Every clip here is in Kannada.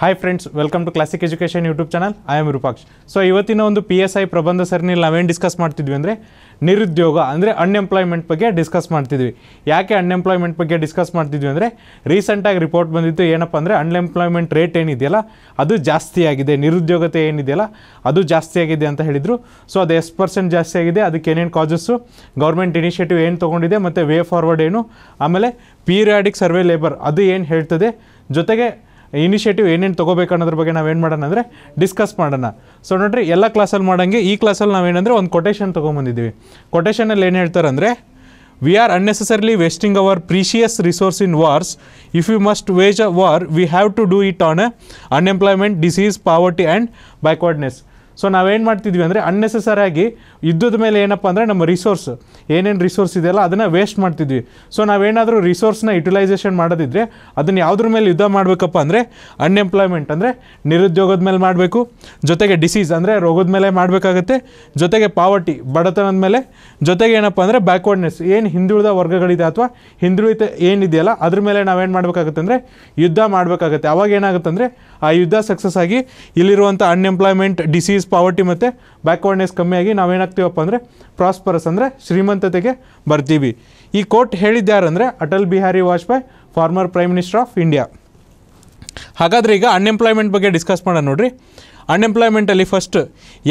hi friends welcome to classic education YouTube channel I am Rupaksh so ಇವತ್ತಿನ ಒಂದು ಪಿ ಎಸ್ ಐ ಪ್ರಬಂಧ ಸರಣಿಯಲ್ಲಿ ನಾವೇನು ಡಿಸ್ಕಸ್ ಮಾಡ್ತಿದ್ವಿ ಅಂದರೆ ನಿರುದ್ಯೋಗ ಅಂದರೆ ಅನ್ಎಂಪ್ಲಾಯ್ಮೆಂಟ್ ಬಗ್ಗೆ ಡಿಸ್ಕಸ್ ಮಾಡ್ತಿದ್ವಿ ಯಾಕೆ ಅನ್ಎಂಪ್ಲಾಯ್ಮೆಂಟ್ ಬಗ್ಗೆ ಡಿಸ್ಕಸ್ ಮಾಡ್ತಿದ್ವಿ ಅಂದರೆ ರೀಸೆಂಟಾಗಿ ರಿಪೋರ್ಟ್ ಬಂದಿತ್ತು ಏನಪ್ಪ ಅಂದರೆ ಅನ್ಎಂಪ್ಲಾಯ್ಮೆಂಟ್ ರೇಟ್ ಏನಿದೆಯಲ್ಲ ಅದು ಜಾಸ್ತಿ ಆಗಿದೆ ನಿರುದ್ಯೋಗತೆ ಏನಿದೆಯಲ್ಲ ಅದು ಜಾಸ್ತಿ ಆಗಿದೆ ಅಂತ ಹೇಳಿದರು ಸೊ ಅದು ಎಷ್ಟು ಪರ್ಸೆಂಟ್ ಜಾಸ್ತಿ ಆಗಿದೆ ಅದಕ್ಕೆ ಏನೇನು ಕಾಜಸ್ಸು ಗೌರ್ಮೆಂಟ್ ಇನಿಷಿಯೇಟಿವ್ ಏನು ತೊಗೊಂಡಿದೆ ಮತ್ತು ವೇ ಫಾರ್ವರ್ಡ್ ಏನು ಆಮೇಲೆ ಪೀರಿಯಾಡಿಕ್ ಸರ್ವೆ ಲೇಬರ್ ಅದು ಏನು ಹೇಳ್ತದೆ ಜೊತೆಗೆ ಇನಿಷಿಯೇಟಿವ್ ಏನೇನು ತೊಗೋಬೇಕು ಅನ್ನೋದ್ರ ಬಗ್ಗೆ ನಾವೇನು ಮಾಡೋಣ ಅಂದರೆ ಡಿಸ್ಕಸ್ ಮಾಡೋಣ ಸೊ ನೋಡ್ರಿ ಎಲ್ಲ ಕ್ಲಾಸಲ್ಲಿ ಮಾಡೋಂಗೆ ಈ ಕ್ಲಾಸಲ್ಲಿ ನಾವೇನಂದರೆ ಒಂದು ಕೊಟೇಷನ್ ತೊಗೊಂಬಂದಿದ್ದೀವಿ ಕೊಟೇಷನಲ್ಲಿ ಏನು ಹೇಳ್ತಾರೆ ಅಂದರೆ we are unnecessarily wasting our precious resource in wars if you must wage a war we have to do it on unemployment disease poverty and backwardness so ನಾವೇನು ಮಾಡ್ತಿದ್ವಿ ಅಂದರೆ ಅನ್ನೆಸೆಸರಿಯಾಗಿ ಯುದ್ಧದ ಮೇಲೆ ಏನಪ್ಪ ಅಂದರೆ ನಮ್ಮ ರಿಸೋರ್ಸ್ ಏನೇನು ರಿಸೋರ್ಸ್ ಇದೆಯಲ್ಲ ಅದನ್ನು ವೇಸ್ಟ್ ಮಾಡ್ತಿದ್ವಿ ಸೊ ನಾವೇನಾದರೂ ರಿಸೋರ್ಸ್ನ ಯುಟಿಲೈಸೇಷನ್ ಮಾಡೋದಿದ್ರೆ ಅದನ್ನು ಯಾವುದ್ರ ಮೇಲೆ ಯುದ್ಧ ಮಾಡಬೇಕಪ್ಪ ಅಂದರೆ ಅನ್ಎಂಪ್ಲಾಯ್ಮೆಂಟ್ ಅಂದರೆ ನಿರುದ್ಯೋಗದ ಮೇಲೆ ಮಾಡಬೇಕು ಜೊತೆಗೆ ಡಿಸೀಸ್ ಅಂದರೆ ರೋಗದ ಮೇಲೆ ಮಾಡಬೇಕಾಗತ್ತೆ ಜೊತೆಗೆ ಪಾವರ್ಟಿ ಬಡತನದ ಮೇಲೆ ಜೊತೆಗೆ ಏನಪ್ಪ ಅಂದರೆ ಬ್ಯಾಕ್ವರ್ಡ್ನೆಸ್ ಏನು ಹಿಂದುಳಿದ ವರ್ಗಗಳಿದೆ ಅಥವಾ ಹಿಂದುಳಿದ ಏನಿದೆಯಲ್ಲ ಅದ್ರ ಮೇಲೆ ನಾವೇನು ಮಾಡಬೇಕಾಗುತ್ತೆ ಅಂದರೆ ಯುದ್ಧ ಮಾಡಬೇಕಾಗತ್ತೆ ಅವಾಗ ಏನಾಗುತ್ತೆ ಅಂದರೆ ಆ ಯುದ್ಧ ಸಕ್ಸಸ್ ಆಗಿ ಇಲ್ಲಿರುವಂಥ ಅನ್ಎಂಪ್ಲಾಯ್ಮೆಂಟ್ ಡಿಸೀಸ್ ಪಾವರ್ಟಿ ಮತ್ತು ಬ್ಯಾಕ್ವರ್ಡ್ನೆಸ್ ಕಮ್ಮಿಯಾಗಿ ನಾವೇನಾಗ್ತೀವಪ್ಪ ಅಂದರೆ ಪ್ರಾಸ್ಪರಸ್ ಅಂದರೆ ಶ್ರೀಮಂತತೆಗೆ ಬರ್ತೀವಿ ಈ ಕೋಟ್ ಹೇಳಿದ್ಯಾರಂದರೆ Atal Bihari Vajpayee former prime minister of India ಹಾಗಾದರೆ ಈಗ ಅನ್ಎಂಪ್ಲಾಯ್ಮೆಂಟ್ ಬಗ್ಗೆ ಡಿಸ್ಕಸ್ ಮಾಡೋಣ ನೋಡಿರಿ ಅನ್ಎಂಪ್ಲಾಯ್ಮೆಂಟಲ್ಲಿ ಫಸ್ಟ್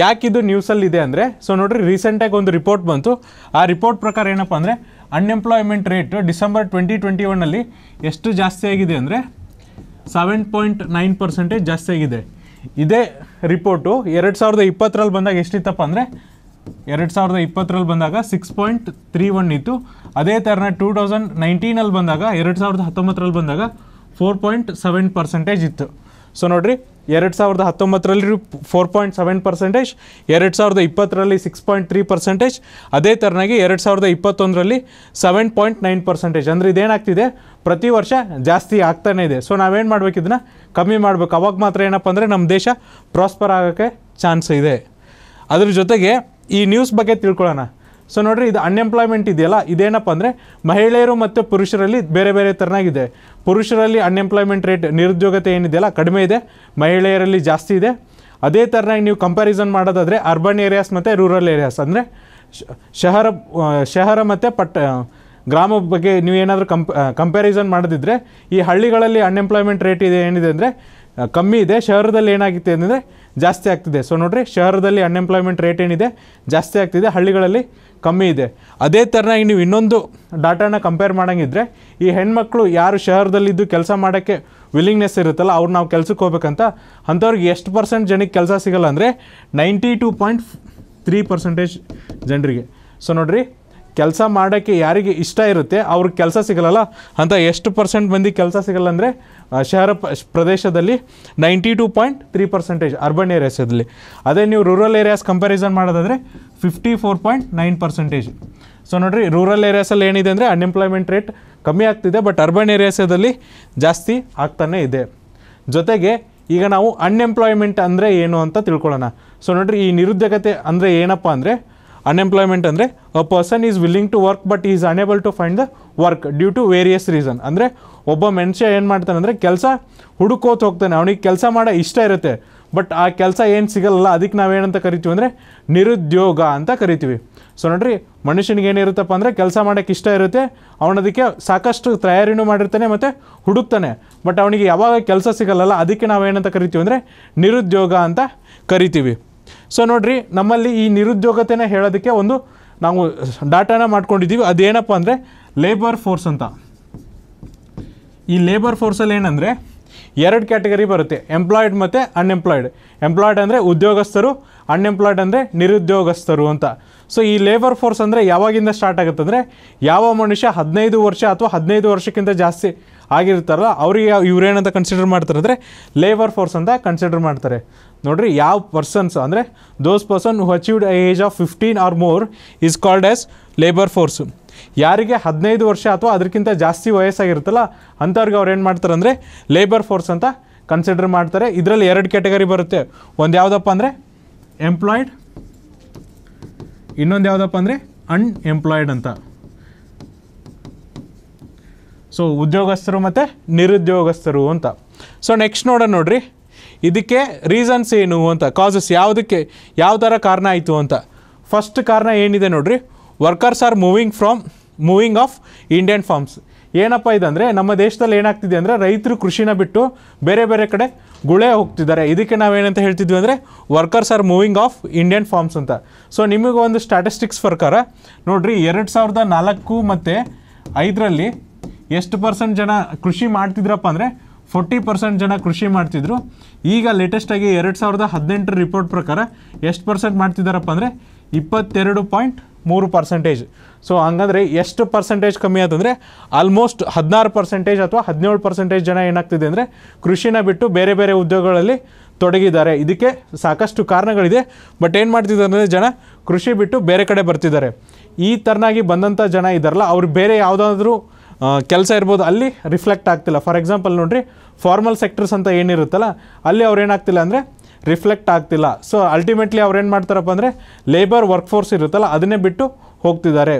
ಯಾಕಿದು ನ್ಯೂಸಲ್ಲಿದೆ ಅಂದರೆ ಸೊ ನೋಡಿರಿ ರೀಸೆಂಟಾಗಿ ಒಂದು ರಿಪೋರ್ಟ್ ಬಂತು ಆ ರಿಪೋರ್ಟ್ ಪ್ರಕಾರ ಏನಪ್ಪ ಅಂದರೆ unemployment rate December twenty twenty ಒನ್ನಲ್ಲಿ ಎಷ್ಟು ಜಾಸ್ತಿ ಆಗಿದೆ ಅಂದರೆ ಸೆವೆನ್ ಪಾಯಿಂಟ್ ನೈನ್ ಪರ್ಸೆಂಟೇಜ್ ಜಾಸ್ತಿ ಆಗಿದೆ ಇದೇ ರಿಪೋರ್ಟು ಎರಡು ಸಾವಿರದ ಇಪ್ಪತ್ತರಲ್ಲಿ ಬಂದಾಗ ಎಷ್ಟಿತ್ತಪ್ಪ ಅಂದರೆ ಎರಡು ಸಾವಿರದ ಇಪ್ಪತ್ತರಲ್ಲಿ ಬಂದಾಗ ಸಿಕ್ಸ್ ಪಾಯಿಂಟ್ ತ್ರೀ ಒನ್ ಇತ್ತು ಅದೇ ಥರನೇ ಟೂ ತೌಸಂಡ್ ನೈನ್ಟೀನಲ್ಲಿ ಬಂದಾಗ ಎರಡು ಸಾವಿರದ ಹತ್ತೊಂಬತ್ತರಲ್ಲಿ ಬಂದಾಗ ಫೋರ್ ಪಾಯಿಂಟ್ ಸೆವೆನ್ ಪರ್ಸೆಂಟೇಜ್ ಇತ್ತು ಸೊ ನೋಡಿರಿ ಎರಡು ಸಾವಿರದ ಹತ್ತೊಂಬತ್ತರಲ್ಲಿ ಫೋರ್ ಪಾಯಿಂಟ್ ಸೆವೆನ್ ಪರ್ಸೆಂಟೇಜ್ ಎರಡು ಸಾವಿರದ ಇಪ್ಪತ್ತರಲ್ಲಿ ಸಿಕ್ಸ್ ಪಾಯಿಂಟ್ ತ್ರೀ ಪರ್ಸೆಂಟೇಜ್ ಅದೇ ಥರನಾಗಿ ಎರಡು ಸಾವಿರದ ಇಪ್ಪತ್ತೊಂದರಲ್ಲಿ ಸೆವೆನ್ ಪಾಯಿಂಟ್ ನೈನ್ ಪರ್ಸೆಂಟೇಜ್ ಅಂದರೆ ಇದೇನಾಗ್ತಿದೆ ಪ್ರತಿ ವರ್ಷ ಜಾಸ್ತಿ ಆಗ್ತಾನೇ ಇದೆ ಸೊ ನಾವೇನು ಮಾಡಬೇಕು ಇದನ್ನ ಕಮ್ಮಿ ಮಾಡಬೇಕು ಅವಾಗ ಮಾತ್ರ ಏನಪ್ಪ ಅಂದರೆ ನಮ್ಮ ದೇಶ ಪ್ರಾಸ್ಪರ್ ಆಗೋಕ್ಕೆ ಚಾನ್ಸ್ ಇದೆ ಅದ್ರ ಜೊತೆಗೆ ಈ ನ್ಯೂಸ್ ಬಗ್ಗೆ ತಿಳ್ಕೊಳ್ಳೋಣ ಸೊ ನೋಡ್ರಿ ಇದು ಅನ್ಎಂಪ್ಲಾಯ್ಮೆಂಟ್ ಇದೆಯಲ್ಲ ಇದೇನಪ್ಪ ಅಂದರೆ ಮಹಿಳೆಯರು ಮತ್ತು ಪುರುಷರಲ್ಲಿ ಬೇರೆ ಬೇರೆ ಥರನಾಗಿದೆ ಪುರುಷರಲ್ಲಿ ಅನ್ಎಂಪ್ಲಾಯ್ಮೆಂಟ್ ರೇಟ್ ನಿರುದ್ಯೋಗತೆ ಏನಿದೆಯಲ್ಲ ಕಡಿಮೆ ಇದೆ ಮಹಿಳೆಯರಲ್ಲಿ ಜಾಸ್ತಿ ಇದೆ ಅದೇ ಥರನಾಗಿ ನೀವು ಕಂಪ್ಯಾರಿಸನ್ ಮಾಡೋದಾದರೆ ಅರ್ಬನ್ ಏರಿಯಾಸ್ ಮತ್ತು ರೂರಲ್ ಏರಿಯಾಸ್ ಅಂದರೆ ಶಹರ ಶಹರ ಮತ್ತು ಪಟ್ಟ ಗ್ರಾಮ ಬಗ್ಗೆ ನೀವು ಏನಾದರೂ ಕಂಪ್ ಕಂಪ್ಯಾರಿಸನ್ ಮಾಡದಿದ್ದರೆ ಈ ಹಳ್ಳಿಗಳಲ್ಲಿ ಅನ್ಎಂಪ್ಲಾಯ್ಮೆಂಟ್ ರೇಟ್ ಇದೆ ಏನಿದೆ ಅಂದರೆ ಕಮ್ಮಿ ಇದೆ ಶಹರದಲ್ಲಿ ಏನಾಗುತ್ತೆ ಅಂದರೆ ಜಾಸ್ತಿ ಆಗ್ತಿದೆ ಸೊ ನೋಡಿರಿ ಶಹರದಲ್ಲಿ ಅನ್ಎಂಪ್ಲಾಯ್ಮೆಂಟ್ ರೇಟ್ ಏನಿದೆ ಜಾಸ್ತಿ ಆಗ್ತಿದೆ ಹಳ್ಳಿಗಳಲ್ಲಿ ಕಮ್ಮಿ ಇದೆ ಅದೇ ಥರನಾಗಿ ನೀವು ಇನ್ನೊಂದು ಡಾಟಾನ ಕಂಪೇರ್ ಮಾಡೋಂಗಿದ್ರೆ ಈ ಹೆಣ್ಮಕ್ಳು ಯಾರು ಶಹರದಲ್ಲಿದ್ದು ಕೆಲಸ ಮಾಡೋಕ್ಕೆ ವಿಲ್ಲಿಂಗ್ನೆಸ್ ಇರುತ್ತಲ್ಲ ಅವ್ರು ನಾವು ಕೆಲಸಕ್ಕೆ ಹೋಗ್ಬೇಕಂತ ಅಂಥವ್ರಿಗೆ ಎಷ್ಟು ಪರ್ಸೆಂಟ್ ಜನಕ್ಕೆ ಕೆಲಸ ಸಿಗಲ್ಲ ಅಂದರೆ ninety two point three percentage ಜನರಿಗೆ ಸೊ ನೋಡಿರಿ ಕೆಲಸ ಮಾಡೋಕ್ಕೆ ಯಾರಿಗೆ ಇಷ್ಟ ಇರುತ್ತೆ ಅವ್ರಿಗೆ ಕೆಲಸ ಸಿಗಲ್ಲ ಅಂತ ಎಷ್ಟು ಪರ್ಸೆಂಟ್ ಮಂದಿ ಕೆಲಸ ಸಿಗಲ್ಲ ಅಂದರೆ ಶಹರ ಪ್ರದೇಶದಲ್ಲಿ ninety two point three percentage urban ಏರಿಯಾಸಲ್ಲಿ ಅದೇ ನೀವು ರೂರಲ್ ಏರಿಯಾಸ್ ಕಂಪ್ಯಾರಿಸನ್ ಮಾಡೋದಾದರೆ fifty four point nine percentage so ನೋಡಿರಿ ರೂರಲ್ ಏರಿಯಾಸಲ್ಲಿ ಏನಿದೆ ಅಂದರೆ ಅನ್ಎಂಪ್ಲಾಯ್ಮೆಂಟ್ ರೇಟ್ ಕಮ್ಮಿ ಆಗ್ತಿದೆ ಬಟ್ ಅರ್ಬನ್ ಏರಿಯಾಸದಲ್ಲಿ ಜಾಸ್ತಿ ಆಗ್ತಾನೇ ಇದೆ ಜೊತೆಗೆ ಈಗ ನಾವು ಅನ್ಎಂಪ್ಲಾಯ್ಮೆಂಟ್ ಅಂದರೆ ಏನು ಅಂತ ತಿಳ್ಕೊಳ್ಳೋಣ ಸೊ ನೋಡಿರಿ ಈ ನಿರುದ್ಯೋಗತೆ ಅಂದರೆ ಏನಪ್ಪ ಅಂದರೆ ಅನ್ಎಂಪ್ಲಾಯ್ಮೆಂಟ್ ಅಂದರೆ a person is willing to work but is unable to find the work due to various reason ಅಂದರೆ ಒಬ್ಬ ಮನುಷ್ಯ ಏನು ಮಾಡ್ತಾನೆ ಅಂದರೆ ಕೆಲಸ ಹುಡುಕೋತ ಹೋಗ್ತಾನೆ ಅವನಿಗೆ ಕೆಲಸ ಮಾಡೋ ಇಷ್ಟ ಇರುತ್ತೆ ಬಟ್ ಆ ಕೆಲಸ ಏನು ಸಿಗಲ್ಲ ಅದಕ್ಕೆ ನಾವೇನಂತ ಕರಿತೀವಿ ಅಂದರೆ ನಿರುದ್ಯೋಗ ಅಂತ ಕರಿತೀವಿ ಸೊ ನೋಡ್ರಿ ಮನುಷ್ಯನಿಗೆ ಏನಿರುತ್ತಪ್ಪ ಅಂದರೆ ಕೆಲಸ ಮಾಡೋಕ್ಕೆ ಇಷ್ಟ ಇರುತ್ತೆ ಅವನದಕ್ಕೆ ಸಾಕಷ್ಟು ತಯಾರಿನೂ ಮಾಡಿರ್ತಾನೆ ಮತ್ತು ಹುಡುಕ್ತಾನೆ ಬಟ್ ಅವನಿಗೆ ಯಾವಾಗ ಕೆಲಸ ಸಿಗಲ್ಲಲ್ಲ ಅದಕ್ಕೆ ನಾವೇನಂತ ಕರಿತೀವಿ ಅಂದರೆ ನಿರುದ್ಯೋಗ ಅಂತ ಕರಿತೀವಿ ಸೊ ನೋಡ್ರಿ ನಮ್ಮಲ್ಲಿ ಈ ನಿರುದ್ಯೋಗತೆನ ಹೇಳೋದಕ್ಕೆ ಒಂದು ನಾವು ಡಾಟಾನ ಮಾಡ್ಕೊಂಡಿದ್ದೀವಿ ಅದೇನಪ್ಪ ಅಂದರೆ ಲೇಬರ್ ಫೋರ್ಸ್ ಅಂತ ಈ ಲೇಬರ್ ಫೋರ್ಸಲ್ಲಿ ಏನಂದರೆ ಎರಡು ಕ್ಯಾಟಗರಿ ಬರುತ್ತೆ ಎಂಪ್ಲಾಯ್ಡ್ ಮತ್ತು ಅನ್ಎಂಪ್ಲಾಯ್ಡ್ ಎಂಪ್ಲಾಯ್ಡ್ ಅಂದರೆ ಉದ್ಯೋಗಸ್ಥರು ಅನ್ಎಂಪ್ಲಾಯ್ಡ್ ಅಂದರೆ ನಿರುದ್ಯೋಗಸ್ಥರು ಅಂತ ಸೊ ಈ ಲೇಬರ್ ಫೋರ್ಸ್ ಅಂದರೆ ಯಾವಾಗಿಂದ ಸ್ಟಾರ್ಟ್ ಆಗುತ್ತೆ ಅಂದರೆ ಯಾವ ಮನುಷ್ಯ ಹದಿನೈದು ವರ್ಷ ಅಥವಾ ಹದಿನೈದು ವರ್ಷಕ್ಕಿಂತ ಜಾಸ್ತಿ ಆಗಿರ್ತಾರಲ್ಲ ಅವರಿಗೆ ಇವರೇನಂತ ಕನ್ಸಿಡರ್ ಮಾಡ್ತಾರೆ ಅಂದರೆ ಲೇಬರ್ ಫೋರ್ಸ್ ಅಂತ ಕನ್ಸಿಡರ್ ಮಾಡ್ತಾರೆ ನೋಡ್ರಿ ಯಾವ ಪರ್ಸನ್ಸ್ ಅಂದರೆ those person who achieved age of fifteen or more is called as labour force ಯಾರಿಗೆ ಹದಿನೈದು ವರ್ಷ ಅಥವಾ ಅದಕ್ಕಿಂತ ಜಾಸ್ತಿ ವಯಸ್ಸಾಗಿರುತ್ತಲ್ಲ ಅಂಥವ್ರಿಗೆ ಅವ್ರು ಏನು ಮಾಡ್ತಾರೆ ಅಂದರೆ ಲೇಬರ್ ಫೋರ್ಸ್ ಅಂತ ಕನ್ಸಿಡರ್ ಮಾಡ್ತಾರೆ ಇದರಲ್ಲಿ ಎರಡು ಕ್ಯಾಟಗರಿ ಬರುತ್ತೆ ಒಂದು ಯಾವುದಪ್ಪ ಅಂದರೆ ಎಂಪ್ಲಾಯ್ಡ್ ಇನ್ನೊಂದು ಯಾವುದಪ್ಪ ಅಂದರೆ ಅನ್ಎಂಪ್ಲಾಯ್ಡ್ ಅಂತ ಸೊ ಉದ್ಯೋಗಸ್ಥರು ಮತ್ತು ನಿರುದ್ಯೋಗಸ್ಥರು ಅಂತ ಸೊ ನೆಕ್ಸ್ಟ್ ನೋಡೋಣ ನೋಡ್ರಿ ಇದಕ್ಕೆ ರೀಸನ್ಸ್ ಏನು ಅಂತ ಕಾಸಸ್ ಯಾವುದಕ್ಕೆ ಯಾವ ಥರ ಕಾರಣ ಆಯಿತು ಅಂತ ಫಸ್ಟ್ ಕಾರಣ ಏನಿದೆ ನೋಡ್ರಿ workers are moving from moving off Indian farms ಏನಪ್ಪ ಇದಂದರೆ ನಮ್ಮ ದೇಶದಲ್ಲಿ ಏನಾಗ್ತಿದೆ ಅಂದರೆ ರೈತರು ಕೃಷಿನ ಬಿಟ್ಟು ಬೇರೆ ಬೇರೆ ಕಡೆ ಗುಳೆ ಹೋಗ್ತಿದ್ದಾರೆ ಇದಕ್ಕೆ ನಾವೇನಂತ ಹೇಳ್ತಿದ್ವಿ ಅಂದರೆ workers are moving off Indian farms ಅಂತ ಸೊ ನಿಮಗೆ ಒಂದು ಸ್ಟ್ಯಾಟಿಸ್ಟಿಕ್ಸ್ ಪ್ರಕಾರ ನೋಡಿರಿ ಎರಡು ಸಾವಿರದ ನಾಲ್ಕು ಮತ್ತು ಐದರಲ್ಲಿ ಎಷ್ಟು ಪರ್ಸೆಂಟ್ ಜನ ಕೃಷಿ ಮಾಡ್ತಿದ್ರಪ್ಪ ಅಂದರೆ ಫೋರ್ಟಿ ಪರ್ಸೆಂಟ್ ಜನ ಕೃಷಿ ಮಾಡ್ತಿದ್ರು ಈಗ ಲೇಟೆಸ್ಟಾಗಿ ಎರಡು ಸಾವಿರದ ಹದಿನೆಂಟರ ರಿಪೋರ್ಟ್ ಪ್ರಕಾರ ಎಷ್ಟು ಪರ್ಸೆಂಟ್ ಮಾಡ್ತಿದ್ದಾರಪ್ಪ ಅಂದರೆ ಇಪ್ಪತ್ತೆರಡು ಪಾಯಿಂಟ್ ಮೂರು ಪರ್ಸೆಂಟೇಜ್ ಸೊ ಹಂಗಂದರೆ ಎಷ್ಟು ಪರ್ಸೆಂಟೇಜ್ ಕಮ್ಮಿ ಆದಂದರೆ ಆಲ್ಮೋಸ್ಟ್ ಹದಿನಾರು ಪರ್ಸೆಂಟೇಜ್ ಅಥವಾ ಹದಿನೇಳು ಪರ್ಸೆಂಟೇಜ್ ಜನ ಏನಾಗ್ತಿದೆ ಅಂದರೆ ಕೃಷಿನ ಬಿಟ್ಟು ಬೇರೆ ಬೇರೆ ಉದ್ಯೋಗಗಳಲ್ಲಿ ತೊಡಗಿದ್ದಾರೆ ಇದಕ್ಕೆ ಸಾಕಷ್ಟು ಕಾರಣಗಳಿದೆ ಬಟ್ ಏನು ಮಾಡ್ತಿದ್ದಾರೆ ಅಂದರೆ ಜನ ಕೃಷಿ ಬಿಟ್ಟು ಬೇರೆ ಕಡೆ ಬರ್ತಿದ್ದಾರೆ ಈ ಥರನಾಗಿ ಬಂದಂಥ ಜನ ಇದ್ದಾರಲ್ಲ ಅವ್ರು ಬೇರೆ ಯಾವುದಾದ್ರೂ ಕೆಲಸ ಇರ್ಬೋದು ಅಲ್ಲಿ ರಿಫ್ಲೆಕ್ಟ್ ಆಗ್ತಿಲ್ಲ ಫಾರ್ ಎಕ್ಸಾಂಪಲ್ ನೋಡಿರಿ ಫಾರ್ಮಲ್ ಸೆಕ್ಟರ್ಸ್ ಅಂತ ಏನಿರುತ್ತಲ್ಲ ಅಲ್ಲಿ ಅವ್ರು ಏನಾಗ್ತಿಲ್ಲ ಅಂದರೆ ರಿಫ್ಲೆಕ್ಟ್ ಆಗ್ತಿಲ್ಲ ಸೊ ಅಲ್ಟಿಮೇಟ್ಲಿ ಅವ್ರೇನು ಮಾಡ್ತಾರಪ್ಪ ಅಂದರೆ ಲೇಬರ್ ವರ್ಕ್ ಫೋರ್ಸ್ ಇರುತ್ತಲ್ಲ ಅದನ್ನೇ ಬಿಟ್ಟು ಹೋಗ್ತಿದ್ದಾರೆ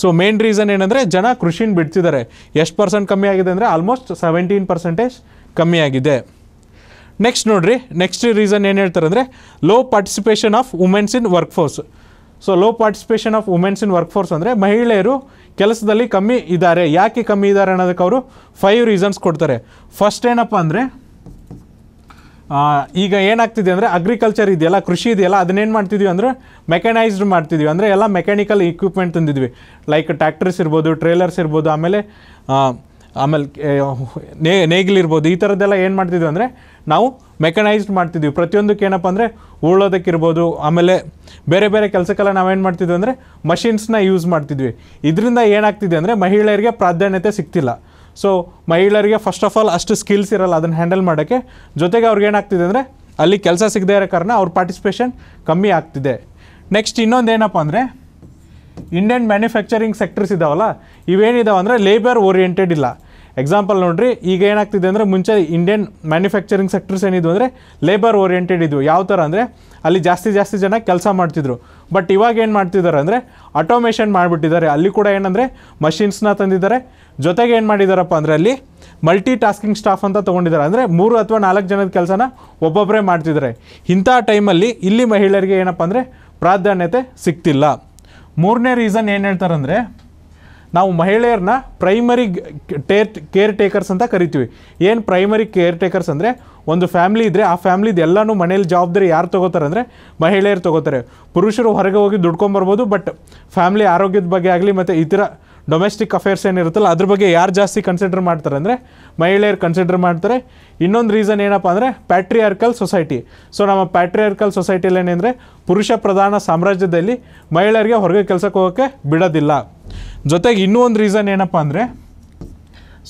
ಸೊ ಮೇನ್ ರೀಸನ್ ಏನಂದರೆ ಜನ ಕೃಷಿನ ಬಿಡ್ತಿದ್ದಾರೆ ಎಷ್ಟು ಪರ್ಸೆಂಟ್ ಕಮ್ಮಿ ಆಗಿದೆ ಅಂದರೆ ಆಲ್ಮೋಸ್ಟ್ ಸೆವೆಂಟೀನ್ ಪರ್ಸೆಂಟೇಜ್ ಕಮ್ಮಿ ಆಗಿದೆ ನೆಕ್ಸ್ಟ್ ನೋಡಿರಿ ನೆಕ್ಸ್ಟ್ ರೀಸನ್ ಏನು ಹೇಳ್ತಾರೆ ಅಂದರೆ low participation of womens in work force so low participation of womens in work force ಅಂದರೆ ಮಹಿಳೆಯರು ಕೆಲಸದಲ್ಲಿ ಕಮ್ಮಿ ಇದ್ದಾರೆ ಯಾಕೆ ಕಮ್ಮಿ ಇದ್ದಾರೆ ಅನ್ನೋದಕ್ಕೆ ಅವರು ಫೈವ್ ರೀಸನ್ಸ್ ಕೊಡ್ತಾರೆ ಫಸ್ಟ್ ಏನಪ್ಪ ಅಂದರೆ ಈಗ ಏನಾಗ್ತಿದೆ ಅಂದರೆ ಅಗ್ರಿಕಲ್ಚರ್ ಇದೆಯಲ್ಲ ಕೃಷಿ ಇದೆಯಲ್ಲ ಅದನ್ನೇನು ಮಾಡ್ತಿದ್ವಿ ಅಂದರೆ ಮೆಕನೈಸ್ಡ್ ಮಾಡ್ತಿದ್ವಿ ಅಂದರೆ ಎಲ್ಲ ಮೆಕ್ಯಾನಿಕಲ್ ಇಕ್ವಿಪ್ಮೆಂಟ್ ತಂದಿದ್ವಿ ಲೈಕ್ ಟ್ಯಾಕ್ಟರ್ಸ್ ಇರ್ಬೋದು ಟ್ರೇಲರ್ಸ್ ಇರ್ಬೋದು ಆಮೇಲೆ ಆಮೇಲೆ ನೇ ನೇಗಿಲಿರ್ಬೋದು ಈ ಥರದ್ದೆಲ್ಲ ಏನು ಮಾಡ್ತಿದ್ವಿ ಅಂದರೆ ನಾವು ಮೆಕನೈಸ್ಡ್ ಮಾಡ್ತಿದ್ವಿ ಪ್ರತಿಯೊಂದಕ್ಕೆ ಏನಪ್ಪ ಅಂದರೆ ಉಳೋದಕ್ಕಿರ್ಬೋದು ಆಮೇಲೆ ಬೇರೆ ಬೇರೆ ಕೆಲಸಕ್ಕೆಲ್ಲ ನಾವೇನು ಮಾಡ್ತಿದ್ವಿ ಅಂದರೆ ಮಷಿನ್ಸ್ನ ಯೂಸ್ ಮಾಡ್ತಿದ್ವಿ ಇದರಿಂದ ಏನಾಗ್ತಿದೆ ಅಂದರೆ ಮಹಿಳೆಯರಿಗೆ ಪ್ರಾಧಾನ್ಯತೆ ಸಿಗ್ತಿಲ್ಲ ಸೊ ಮಹಿಳೆಯರಿಗೆ ಫಸ್ಟ್ ಆಫ್ ಆಲ್ ಅಷ್ಟು ಸ್ಕಿಲ್ಸ್ ಇರಲ್ಲ ಅದನ್ನು ಹ್ಯಾಂಡಲ್ ಮಾಡೋಕ್ಕೆ ಜೊತೆಗೆ ಅವ್ರಿಗೆ ಏನಾಗ್ತಿದೆ ಅಂದರೆ ಅಲ್ಲಿ ಕೆಲಸ ಸಿಗದೇ ಇರೋ ಕಾರಣ ಅವ್ರ ಪಾರ್ಟಿಸಿಪೇಷನ್ ಕಮ್ಮಿ ಆಗ್ತಿದೆ ನೆಕ್ಸ್ಟ್ ಇನ್ನೊಂದು ಏನಪ್ಪ ಅಂದರೆ ಇಂಡಿಯನ್ ಮ್ಯಾನುಫ್ಯಾಕ್ಚರಿಂಗ್ ಸೆಕ್ಟರ್ಸ್ ಇದ್ದಾವಲ್ಲ ಇವೇನಿದಾವೆ ಅಂದರೆ ಲೇಬರ್ ಓರಿಯೆಂಟೆಡ್ ಇಲ್ಲ ಎಕ್ಸಾಂಪಲ್ ನೋಡ್ರಿ ಈಗ ಏನಾಗ್ತಿದೆ ಅಂದರೆ ಮುಂಚೆ ಇಂಡಿಯನ್ ಮ್ಯಾನುಫ್ಯಾಕ್ಚರಿಂಗ್ ಸೆಕ್ಟರ್ಸ್ ಏನಿದ್ವು ಅಂದರೆ ಲೇಬರ್ ಓರಿಯೆಂಟೆಡ್ ಇದ್ವು ಯಾವ ಥರ ಅಂದರೆ ಅಲ್ಲಿ ಜಾಸ್ತಿ ಜಾಸ್ತಿ ಜನ ಕೆಲಸ ಮಾಡ್ತಿದ್ರು ಬಟ್ ಇವಾಗ ಏನು ಮಾಡ್ತಿದ್ದಾರೆ ಅಂದರೆ ಆಟೋಮೇಷನ್ ಮಾಡಿಬಿಟ್ಟಿದ್ದಾರೆ ಅಲ್ಲಿ ಕೂಡ ಏನಂದರೆ ಮಷಿನ್ಸ್ನ ತಂದಿದ್ದಾರೆ ಜೊತೆಗೆ ಏನು ಮಾಡಿದಾರಪ್ಪ ಅಂದರೆ ಅಲ್ಲಿ ಮಲ್ಟಿ ಟಾಸ್ಕಿಂಗ್ ಸ್ಟಾಫ್ ಅಂತ ತೊಗೊಂಡಿದ್ದಾರೆ ಅಂದರೆ ಮೂರು ಅಥವಾ ನಾಲ್ಕು ಜನದ ಕೆಲಸನ ಒಬ್ಬೊಬ್ಬರೇ ಮಾಡ್ತಿದ್ದಾರೆ ಇಂಥ ಟೈಮಲ್ಲಿ ಇಲ್ಲಿ ಮಹಿಳೆಯರಿಗೆ ಏನಪ್ಪ ಅಂದರೆ ಪ್ರಾಧಾನ್ಯತೆ ಸಿಗ್ತಿಲ್ಲ ಮೂರನೇ ರೀಸನ್ ಏನು ಅಂದರೆ ನಾವು ಮಹಿಳೆಯರನ್ನ ಪ್ರೈಮರಿ ಟೇರ್ ಕೇರ್ ಟೇಕರ್ಸ್ ಅಂತ ಕರಿತೀವಿ ಏನು ಪ್ರೈಮರಿ ಕೇರ್ ಟೇಕರ್ಸ್ ಅಂದರೆ ಒಂದು ಫ್ಯಾಮ್ಲಿ ಇದ್ದರೆ ಆ ಫ್ಯಾಮ್ಲಿದು ಎಲ್ಲನೂ ಮನೇಲಿ ಜವಾಬ್ದಾರಿ ಯಾರು ತೊಗೋತಾರೆ ಅಂದರೆ ಮಹಿಳೆಯರು ತೊಗೋತಾರೆ ಪುರುಷರು ಹೊರಗೆ ಹೋಗಿ ದುಡ್ಕೊಂಬರ್ಬೋದು ಬಟ್ ಫ್ಯಾಮ್ಲಿ ಆರೋಗ್ಯದ ಬಗ್ಗೆ ಆಗಲಿ ಮತ್ತು ಇತರ ಡೊಮೆಸ್ಟಿಕ್ ಅಫೇರ್ಸ್ ಏನಿರುತ್ತಲ್ಲ ಅದ್ರ ಬಗ್ಗೆ ಯಾರು ಜಾಸ್ತಿ ಕನ್ಸಿಡರ್ ಮಾಡ್ತಾರೆ ಅಂದರೆ ಮಹಿಳೆಯರು ಕನ್ಸಿಡರ್ ಮಾಡ್ತಾರೆ ಇನ್ನೊಂದು ರೀಸನ್ ಏನಪ್ಪ ಅಂದರೆ ಪ್ಯಾಟ್ರಿಯಾರ್ಕಲ್ ಸೊಸೈಟಿ ಸೊ ನಮ್ಮ ಪ್ಯಾಟ್ರಿಯಾರ್ಕಲ್ ಸೊಸೈಟಿಯಲ್ಲಿ ಏನೇಂದರೆ ಪುರುಷ ಪ್ರಧಾನ ಸಾಮ್ರಾಜ್ಯದಲ್ಲಿ ಮಹಿಳೆಯರಿಗೆ ಹೊರಗೆ ಕೆಲಸಕ್ಕೆ ಹೋಗೋಕ್ಕೆ ಬಿಡೋದಿಲ್ಲ ಜೊತೆಗೆ ಇನ್ನೂ ಒಂದು ರೀಸನ್ ಏನಪ್ಪ ಅಂದರೆ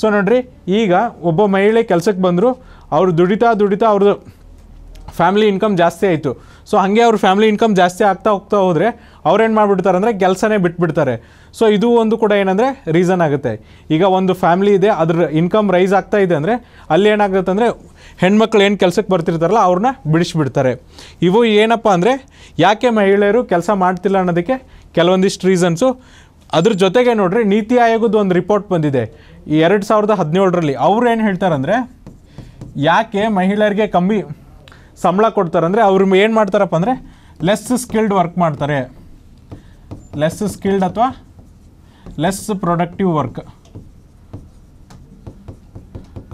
ಸೊ ನೋಡ್ರಿ ಈಗ ಒಬ್ಬ ಮಹಿಳೆ ಕೆಲಸಕ್ಕೆ ಬಂದರು ಅವರು ದುಡಿತಾ ದುಡಿತಾ ಅವ್ರದ್ದು ಫ್ಯಾಮಿಲಿ ಇನ್ಕಮ್ ಜಾಸ್ತಿ ಆಯಿತು ಸೊ ಹಾಗೆ ಅವ್ರ ಫ್ಯಾಮಿಲಿ ಇನ್ಕಮ್ ಜಾಸ್ತಿ ಆಗ್ತಾ ಹೋಗ್ತಾ ಹೋದರೆ ಅವ್ರೇನು ಮಾಡಿಬಿಡ್ತಾರೆ ಅಂದರೆ ಕೆಲಸನೇ ಬಿಟ್ಬಿಡ್ತಾರೆ ಸೊ ಇದು ಒಂದು ಕೂಡ ಏನಂದರೆ ರೀಸನ್ ಆಗುತ್ತೆ ಈಗ ಒಂದು ಫ್ಯಾಮಿಲಿ ಇದೆ ಅದ್ರ ಇನ್ಕಮ್ ರೈಸ್ ಆಗ್ತಾ ಇದೆ ಅಂದರೆ ಅಲ್ಲಿ ಏನಾಗುತ್ತೆ ಅಂದರೆ ಹೆಣ್ಮಕ್ಳು ಏನು ಕೆಲಸಕ್ಕೆ ಬರ್ತಿರ್ತಾರಲ್ಲ ಅವ್ರನ್ನ ಬಿಡಿಸ್ಬಿಡ್ತಾರೆ ಇವು ಏನಪ್ಪ ಅಂದರೆ ಯಾಕೆ ಮಹಿಳೆಯರು ಕೆಲಸ ಮಾಡ್ತಿಲ್ಲ ಅನ್ನೋದಕ್ಕೆ ಕೆಲವೊಂದಿಷ್ಟು ರೀಸನ್ಸು ಅದ್ರ ಜೊತೆಗೆ ನೋಡ್ರಿ ನೀತಿ ಆಯೋಗದ ಒಂದು ರಿಪೋರ್ಟ್ ಬಂದಿದೆ ಈ ಎರಡು ಸಾವಿರದ ಹದಿನೇಳರಲ್ಲಿ ಅವ್ರು ಏನು ಹೇಳ್ತಾರಂದರೆ ಯಾಕೆ ಮಹಿಳೆಯರಿಗೆ ಕಮ್ಮಿ ಸಂಬಳ ಕೊಡ್ತಾರಂದರೆ ಅವ್ರು ಏನು ಮಾಡ್ತಾರಪ್ಪ ಅಂದರೆ ಲೆಸ್ ಸ್ಕಿಲ್ಡ್ ವರ್ಕ್ ಮಾಡ್ತಾರೆ ಲೆಸ್ ಸ್ಕಿಲ್ಡ್ ಅಥವಾ ಲೆಸ್ ಪ್ರೊಡಕ್ಟಿವ್ ವರ್ಕ್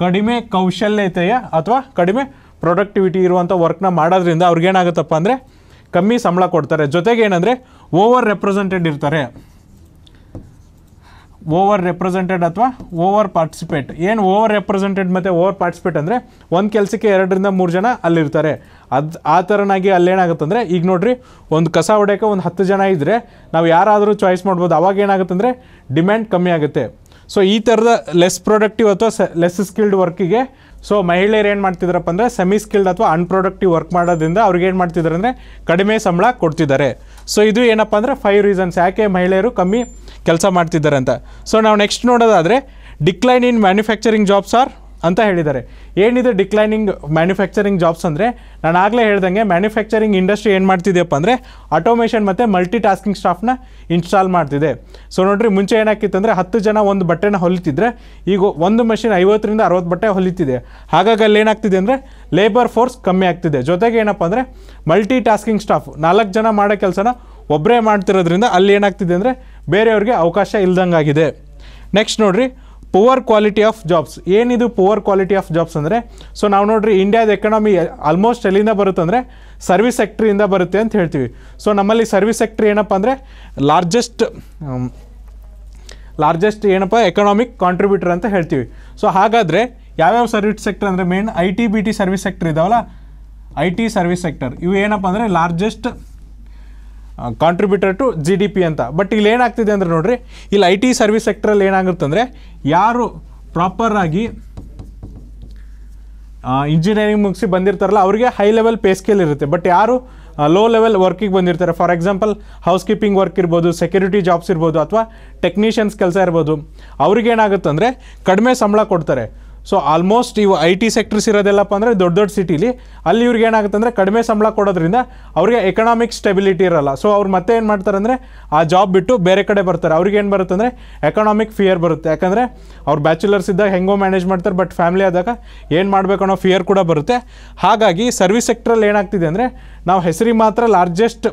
ಕಡಿಮೆ ಕೌಶಲ್ಯತೆಯ ಅಥವಾ ಕಡಿಮೆ ಪ್ರೊಡಕ್ಟಿವಿಟಿ ಇರುವಂಥ ವರ್ಕ್ನ ಮಾಡೋದ್ರಿಂದ ಅವ್ರಿಗೇನಾಗುತ್ತಪ್ಪ ಅಂದರೆ ಕಮ್ಮಿ ಸಂಬಳ ಕೊಡ್ತಾರೆ ಜೊತೆಗೆ ಏನಂದರೆ ಓವರ್ ರೆಪ್ರೆಸೆಂಟೆಡ್ ಇರ್ತಾರೆ ಓವರ್ ರೆಪ್ರೆಸೆಂಟೆಡ್ ಅಥವಾ ಓವರ್ ಪಾರ್ಟಿಸಿಪೇಟ್ ಏನು ಓವರ್ ರೆಪ್ರೆಸೆಂಟೆಡ್ ಮತ್ತು ಓವರ್ ಪಾರ್ಟಿಸಿಪೇಟ್ ಅಂದರೆ ಒಂದು ಕೆಲಸಕ್ಕೆ ಎರಡರಿಂದ ಮೂರು ಜನ ಅಲ್ಲಿರ್ತಾರೆ ಅದು ಆ ಥರನಾಗಿ ಅಲ್ಲೇನಾಗುತ್ತಂದರೆ ಈಗ ನೋಡಿರಿ ಒಂದು ಕಸ ಹೊಡೆಯೋಕ್ಕೆ ಒಂದು ಹತ್ತು ಜನ ಇದ್ದರೆ ನಾವು ಯಾರಾದರೂ ಚಾಯ್ಸ್ ಮಾಡ್ಬೋದು ಅವಾಗ ಏನಾಗುತ್ತಂದರೆ ಡಿಮ್ಯಾಂಡ್ ಕಮ್ಮಿ ಆಗುತ್ತೆ ಸೊ ಈ ಥರದ ಲೆಸ್ ಪ್ರೊಡಕ್ಟಿವ್ ಅಥವಾ ಲೆಸ್ ಸ್ಕಿಲ್ಡ್ ವರ್ಕಿಗೆ ಸೊ ಮಹಿಳೆಯರು ಏನು ಮಾಡ್ತಿದ್ದಾರಪ್ಪ ಅಂದರೆ ಸೆಮಿ ಸ್ಕಿಲ್ಡ್ ಅಥವಾ ಅನ್ಪ್ರೊಡಕ್ಟಿವ್ ವರ್ಕ್ ಮಾಡೋದ್ರಿಂದ ಅವ್ರಿಗೆ ಏನು ಮಾಡ್ತಿದ್ದಾರೆ ಅಂದರೆ ಕಡಿಮೆ ಸಂಬಳ ಕೊಡ್ತಿದ್ದಾರೆ ಸೊ ಇದು ಏನಪ್ಪ ಅಂದರೆ ಫೈವ್ ರೀಸನ್ಸ್ ಯಾಕೆ ಮಹಿಳೆಯರು ಕಮ್ಮಿ ಕೆಲಸ ಮಾಡ್ತಿದ್ದಾರೆ ಅಂತ ಸೊ ನಾವು ನೆಕ್ಸ್ಟ್ ನೋಡೋದಾದರೆ decline in manufacturing jobs are ಅಂತ ಹೇಳಿದ್ದಾರೆ ಏನಿದೆ ಡಿಕ್ಲೈನಿಂಗ್ ಮ್ಯಾನುಫ್ಯಾಕ್ಚರಿಂಗ್ ಜಾಬ್ಸ್ ಅಂದರೆ ನಾನು ಆಗಲೇ ಹೇಳ್ದಂಗೆ ಮ್ಯಾನುಫ್ಯಾಕ್ಚರಿಂಗ್ ಇಂಡಸ್ಟ್ರಿ ಏನು ಮಾಡ್ತಿದೆಯಪ್ಪ ಅಂದರೆ ಆಟೋಮೇಷನ್ ಮತ್ತು ಮಲ್ಟಿ ಟಾಸ್ಕಿಂಗ್ ಸ್ಟಾಫ್ನ ಇನ್ಸ್ಟಾಲ್ ಮಾಡ್ತಿದೆ ಸೊ ನೋಡಿರಿ ಮುಂಚೆ ಅಂದರೆ ಹತ್ತು ಜನ ಒಂದು ಬಟ್ಟೆನ ಹೊಲಿತಿದ್ರೆ ಈಗ ಒಂದು ಮಷಿನ್ ಐವತ್ತರಿಂದ ಅರವತ್ತು ಬಟ್ಟೆ ಹೊಲಿತಿದೆ ಹಾಗಾಗಿ ಅಲ್ಲಿ ಏನಾಗ್ತಿದೆ ಅಂದರೆ ಲೇಬರ್ ಫೋರ್ಸ್ ಕಮ್ಮಿ ಆಗ್ತಿದೆ ಜೊತೆಗೆ ಏನಪ್ಪ ಅಂದರೆ ಮಲ್ಟಿ ಟಾಸ್ಕಿಂಗ್ ಸ್ಟಾಫ್ ನಾಲ್ಕು ಜನ ಮಾಡೋ ಕೆಲಸನ ಒಬ್ಬರೇ ಮಾಡ್ತಿರೋದ್ರಿಂದ ಅಲ್ಲಿ ಏನಾಗ್ತಿದೆ ಅಂದರೆ ಬೇರೆಯವ್ರಿಗೆ ಅವಕಾಶ ಇಲ್ದಂಗಾಗಿದೆ ನೆಕ್ಸ್ಟ್ ನೋಡಿರಿ ಪುವರ್ ಕ್ವಾಲಿಟಿ ಆಫ್ ಜಾಬ್ಸ್ ಏನಿದು ಪುವರ್ ಕ್ವಾಲಿಟಿ ಆಫ್ ಜಾಬ್ಸ್ ಅಂದರೆ ಸೊ ನಾವು ನೋಡ್ರಿ ಇಂಡಿಯಾದ ಎಕನಾಮಿ ಆಲ್ಮೋಸ್ಟ್ ಎಲ್ಲಿಂದ ಬರುತ್ತೆ ಅಂದರೆ ಸರ್ವಿಸ್ ಸೆಕ್ಟ್ರಿಯಿಂದ ಬರುತ್ತೆ ಅಂತ ಹೇಳ್ತೀವಿ ಸೊ ನಮ್ಮಲ್ಲಿ ಸರ್ವಿಸ್ ಸೆಕ್ಟ್ರಿ ಏನಪ್ಪ ಅಂದರೆ ಲಾರ್ಜೆಸ್ಟ್ ಲಾರ್ಜೆಸ್ಟ್ ಏನಪ್ಪ ಎಕನಾಮಿಕ್ ಕಾಂಟ್ರಿಬ್ಯೂಟರ್ ಅಂತ ಹೇಳ್ತೀವಿ ಸೊ ಹಾಗಾದರೆ ಯಾವ್ಯಾವ ಸರ್ವಿಸ್ ಸೆಕ್ಟರ್ ಅಂದರೆ main I T B T service sector ಇದಾವಲ್ಲ ಐ ಟಿ ಸರ್ವಿಸ್ ಸೆಕ್ಟರ್ ಇವು ಏನಪ್ಪ ಅಂದರೆ largest contributor to G D P ಅಂತ ಬಟ್ ಇಲ್ಲಿ ಏನಾಗ್ತಿದೆ ಅಂದರೆ ನೋಡಿರಿ ಇಲ್ಲಿ ಐ ಟಿ ಸರ್ವಿಸ್ ಸೆಕ್ಟ್ರಲ್ಲಿ ಏನಾಗುತ್ತೆ ಅಂದರೆ ಯಾರು ಪ್ರಾಪರಾಗಿ ಇಂಜಿನಿಯರಿಂಗ್ ಮುಗಿಸಿ ಬಂದಿರ್ತಾರಲ್ಲ ಅವರಿಗೆ ಹೈ ಲೆವೆಲ್ ಪೇ ಸ್ಕೇಲ್ ಇರುತ್ತೆ ಬಟ್ ಯಾರು ಲೋ ಲೆವೆಲ್ ವರ್ಕಿಗೆ ಬಂದಿರ್ತಾರೆ for example house keeping work ಇರ್ಬೋದು ಸೆಕ್ಯೂರಿಟಿ ಜಾಬ್ಸ್ ಇರ್ಬೋದು ಅಥವಾ ಟೆಕ್ನಿಷಿಯನ್ಸ್ ಕೆಲಸ ಇರ್ಬೋದು ಅವ್ರಿಗೇನಾಗುತ್ತೆ ಅಂದರೆ ಕಡಿಮೆ ಸಂಬಳ ಕೊಡ್ತಾರೆ ಸೊ ಆಲ್ಮೋಸ್ಟ್ ಇವು ಐ ಟಿ ಸೆಕ್ಟರ್ಸ್ ಇರೋದೆಲ್ಲಪ್ಪ ಅಂದರೆ ದೊಡ್ಡ ದೊಡ್ಡ ಸಿಟಿಲಿ ಅಲ್ಲಿ ಇವ್ರಿಗೆ ಏನಾಗುತ್ತೆ ಅಂದರೆ ಕಡಿಮೆ ಸಂಬಳ ಕೊಡೋದ್ರಿಂದ ಅವ್ರಿಗೆ ಎಕನಾಮಿಕ್ ಸ್ಟೆಬಿಲಿಟಿ ಇರಲ್ಲ ಸೊ ಅವ್ರು ಮತ್ತೆ ಏನು ಮಾಡ್ತಾರೆ ಅಂದರೆ ಆ ಜಾಬ್ ಬಿಟ್ಟು ಬೇರೆ ಕಡೆ ಬರ್ತಾರೆ ಅವ್ರಿಗೆ ಏನು ಬರುತ್ತೆ ಅಂದರೆ ಎಕನಾಮಿಕ್ ಫಿಯರ್ ಬರುತ್ತೆ ಯಾಕಂದರೆ ಅವ್ರು ಬ್ಯಾಚುಲರ್ಸ್ ಇದ್ದಾಗ ಹೆಂಗೋ ಮ್ಯಾನೇಜ್ ಮಾಡ್ತಾರೆ ಬಟ್ ಫ್ಯಾಮಿಲಿ ಆದಾಗ ಏನು ಮಾಡಬೇಕು ಅನ್ನೋ ಫಿಯರ್ ಕೂಡ ಬರುತ್ತೆ ಹಾಗಾಗಿ ಸರ್ವಿಸ್ ಸೆಕ್ಟ್ರಲ್ಲಿ ಏನಾಗ್ತಿದೆ ಅಂದರೆ ನಾವು ಹೆಸರಿಗೆ ಮಾತ್ರ ಲಾರ್ಜೆಸ್ಟ್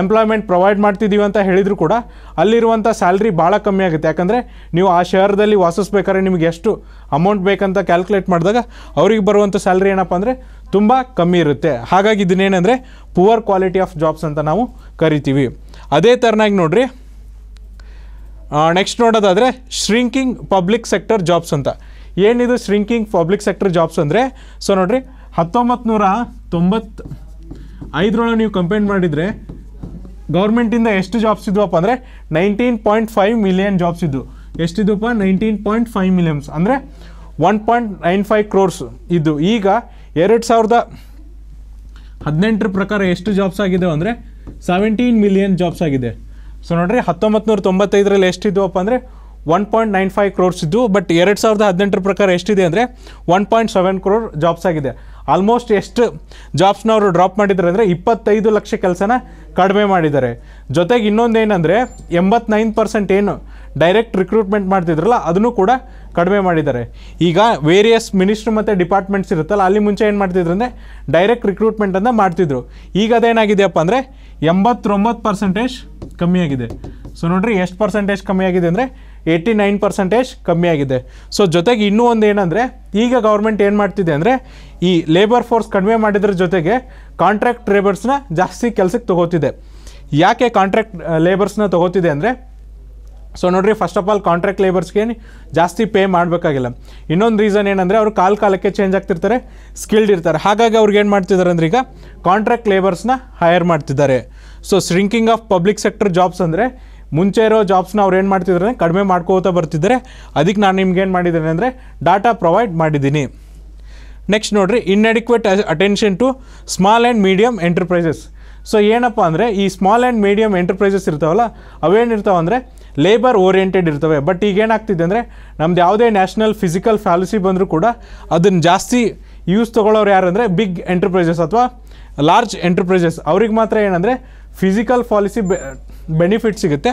ಎಂಪ್ಲಾಯ್ಮೆಂಟ್ ಪ್ರೊವೈಡ್ ಮಾಡ್ತಿದ್ದೀವಿ ಅಂತ ಹೇಳಿದರೂ ಕೂಡ ಅಲ್ಲಿರುವಂಥ ಸ್ಯಾಲ್ರಿ ಭಾಳ ಕಮ್ಮಿ ಆಗುತ್ತೆ ಯಾಕಂದರೆ ನೀವು ಆ ಶಹರದಲ್ಲಿ ವಾಸಿಸ್ಬೇಕಾದ್ರೆ ನಿಮಗೆ ಎಷ್ಟು ಅಮೌಂಟ್ ಬೇಕಂತ ಕ್ಯಾಲ್ಕುಲೇಟ್ ಮಾಡಿದಾಗ ಅವ್ರಿಗೆ ಬರುವಂಥ ಸ್ಯಾಲ್ರಿ ಏನಪ್ಪ ಅಂದರೆ ತುಂಬ ಕಮ್ಮಿ ಇರುತ್ತೆ ಹಾಗಾಗಿ ಇದನ್ನೇನೆಂದರೆ ಪುವರ್ ಕ್ವಾಲಿಟಿ ಆಫ್ ಜಾಬ್ಸ್ ಅಂತ ನಾವು ಕರಿತೀವಿ ಅದೇ ಥರನಾಗಿ ನೋಡಿರಿ ನೆಕ್ಸ್ಟ್ ನೋಡೋದಾದರೆ ಶ್ರಿಂಕಿಂಗ್ ಪಬ್ಲಿಕ್ ಸೆಕ್ಟರ್ ಜಾಬ್ಸ್ ಅಂತ ಏನಿದು ಶ್ರಿಂಕಿಂಗ್ ಪಬ್ಲಿಕ್ ಸೆಕ್ಟರ್ ಜಾಬ್ಸ್ ಅಂದರೆ ಸೊ ನೋಡಿರಿ ಹತ್ತೊಂಬತ್ತು ನೂರ ತೊಂಬತ್ತು ಐದರೊಳಗೆ ನೀವು ಕಂಪೇರ್ ಮಾಡಿದರೆ ಗೌರ್ಮೆಂಟಿಂದ ಎಷ್ಟು ಜಾಬ್ಸ್ ಇದ್ವಪ್ಪ ಅಂದರೆ nineteen point five million jobs ಇದ್ದು ಎಷ್ಟಿದ್ವಪ್ಪ ನೈನ್ಟೀನ್ ಪಾಯಿಂಟ್ ಫೈವ್ ಮಿಲಿಯನ್ಸ್ ಅಂದರೆ one point nine five crores ಇದ್ದು ಈಗ ಎರಡು ಸಾವಿರದ ಹದಿನೆಂಟರ ಪ್ರಕಾರ ಎಷ್ಟು ಜಾಬ್ಸ್ ಆಗಿದೆ ಅಂದರೆ ಸೆವೆಂಟೀನ್ ಮಿಲಿಯನ್ ಜಾಬ್ಸ್ ಆಗಿದೆ ಸೊ ನೋಡ್ರಿ ಹತ್ತೊಂಬತ್ತು ನೂರ ತೊಂಬತ್ತೈದರಲ್ಲಿ ಎಷ್ಟಿದ್ವಪ್ಪ ಅಂದರೆ one point nine five crores ಇದ್ದು ಬಟ್ ಎರಡು ಸಾವಿರದ ಹದಿನೆಂಟರ ಪ್ರಕಾರ ಎಷ್ಟಿದೆ ಅಂದರೆ one point seven crore jobs ಆಗಿದೆ ಆಲ್ಮೋಸ್ಟ್ ಎಷ್ಟು ಜಾಬ್ಸ್ನವರು ಅವರು ಡ್ರಾಪ್ ಮಾಡಿದ್ದಾರೆ ಅಂದರೆ ಇಪ್ಪತ್ತೈದು ಲಕ್ಷ ಕೆಲಸನ ಕಡಿಮೆ ಮಾಡಿದ್ದಾರೆ ಜೊತೆಗೆ ಇನ್ನೊಂದು ಏನಂದರೆ ಎಂಬತ್ನೈನ್ ಪರ್ಸೆಂಟ್ ಏನು ಡೈರೆಕ್ಟ್ ರಿಕ್ರೂಟ್ಮೆಂಟ್ ಮಾಡ್ತಿದ್ರಲ್ಲ ಅದನ್ನು ಕೂಡ ಕಡಿಮೆ ಮಾಡಿದ್ದಾರೆ ಈಗ ವೇರಿಯಸ್ ಮಿನಿಸ್ಟ್ರ್ ಮತ್ತು ಡಿಪಾರ್ಟ್ಮೆಂಟ್ಸ್ ಇರುತ್ತಲ್ಲ ಅಲ್ಲಿ ಮುಂಚೆ ಏನು ಮಾಡ್ತಿದ್ರು ಅಂದರೆ ಡೈರೆಕ್ಟ್ ರಿಕ್ರೂಟ್ಮೆಂಟನ್ನು ಮಾಡ್ತಿದ್ರು ಈಗ ಅದೇನಾಗಿದೆಯಪ್ಪ ಅಂದರೆ ಎಂಬತ್ತೊಂಬತ್ತು ಪರ್ಸೆಂಟೇಜ್ ಕಮ್ಮಿಯಾಗಿದೆ ಸೊ ನೋಡಿರಿ ಎಷ್ಟು ಪರ್ಸೆಂಟೇಜ್ ಕಮ್ಮಿಯಾಗಿದೆ ಅಂದರೆ ಏಯ್ಟಿ ನೈನ್ ಪರ್ಸೆಂಟೇಜ್ ಕಮ್ಮಿಯಾಗಿದೆ ಸೊ ಜೊತೆಗೆ ಇನ್ನೂ ಒಂದು ಏನಂದರೆ ಈಗ ಗೌರ್ಮೆಂಟ್ ಏನು ಮಾಡ್ತಿದೆ ಅಂದರೆ ಈ ಲೇಬರ್ ಫೋರ್ಸ್ ಕಡಿಮೆ ಮಾಡಿದ್ರ ಜೊತೆಗೆ ಕಾಂಟ್ರಾಕ್ಟ್ ಲೇಬರ್ಸ್ನ ಜಾಸ್ತಿ ಕೆಲಸಕ್ಕೆ ತೊಗೋತಿದೆ ಯಾಕೆ ಕಾಂಟ್ರಾಕ್ಟ್ ಲೇಬರ್ಸ್ನ ತೊಗೋತಿದೆ ಅಂದರೆ ಸೊ ನೋಡಿರಿ ಫಸ್ಟ್ ಆಫ್ ಆಲ್ ಕಾಂಟ್ರಾಕ್ಟ್ ಲೇಬರ್ಸ್ಗೆ ಜಾಸ್ತಿ ಪೇ ಮಾಡಬೇಕಾಗಿಲ್ಲ ಇನ್ನೊಂದು ರೀಸನ್ ಏನಂದರೆ ಅವರು ಕಾಲ ಕಾಲಕ್ಕೆ ಚೇಂಜ್ ಆಗ್ತಿರ್ತಾರೆ ಸ್ಕಿಲ್ಡ್ ಇರ್ತಾರೆ ಹಾಗಾಗಿ ಅವ್ರಿಗೆ ಏನು ಮಾಡ್ತಿದ್ದಾರೆ ಅಂದ್ರೆ ಈಗ ಕಾಂಟ್ರಾಕ್ಟ್ ಲೇಬರ್ಸ್ನ ಹೈಯರ್ ಮಾಡ್ತಿದ್ದಾರೆ so shrinking of public sector jobs ಅಂದರೆ ಮುಂಚೆ ಇರೋ ಜಾಬ್ಸ್ನ ಅವ್ರು ಏನು ಮಾಡ್ತಿದ್ರೆ ಕಡಿಮೆ ಮಾಡ್ಕೋತಾ ಬರ್ತಿದ್ದಾರೆ ಅದಕ್ಕೆ ನಾನು ನಿಮ್ಗೆ ಏನು ಮಾಡಿದ್ದೇನೆ ಅಂದರೆ ಡಾಟಾ ಪ್ರೊವೈಡ್ ಮಾಡಿದ್ದೀನಿ ನೆಕ್ಸ್ಟ್ ನೋಡಿರಿ inadequate attention to small and medium enterprises so ಏನಪ್ಪ ಅಂದರೆ ಈ ಸ್ಮಾಲ್ ಆ್ಯಂಡ್ ಮೀಡಿಯಮ್ ಎಂಟರ್ಪ್ರೈಸಸ್ ಇರ್ತಾವಲ್ಲ ಅವೇನಿರ್ತಾವೆ ಅಂದರೆ ಲೇಬರ್ ಓರಿಯೆಂಟೆಡ್ ಇರ್ತವೆ ಬಟ್ ಈಗ ಏನಾಗ್ತಿದೆ ಅಂದರೆ ನಮ್ದು ಯಾವುದೇ ನ್ಯಾಷನಲ್ ಫಿಸಿಕಲ್ ಫ್ಯಾಲಿಸಿ ಬಂದರೂ ಕೂಡ ಅದನ್ನು ಜಾಸ್ತಿ ಯೂಸ್ ತೊಗೊಳ್ಳೋರು ಯಾರಂದರೆ ಬಿಗ್ ಎಂಟರ್ಪ್ರೈಸಸ್ ಅಥವಾ ಲಾರ್ಜ್ ಎಂಟರ್ಪ್ರೈಸಸ್ ಅವ್ರಿಗೆ ಮಾತ್ರ ಏನಂದರೆ ಫಿಸಿಕಲ್ ಪಾಲಿಸಿ ಬೆನಿಫಿಟ್ ಸಿಗುತ್ತೆ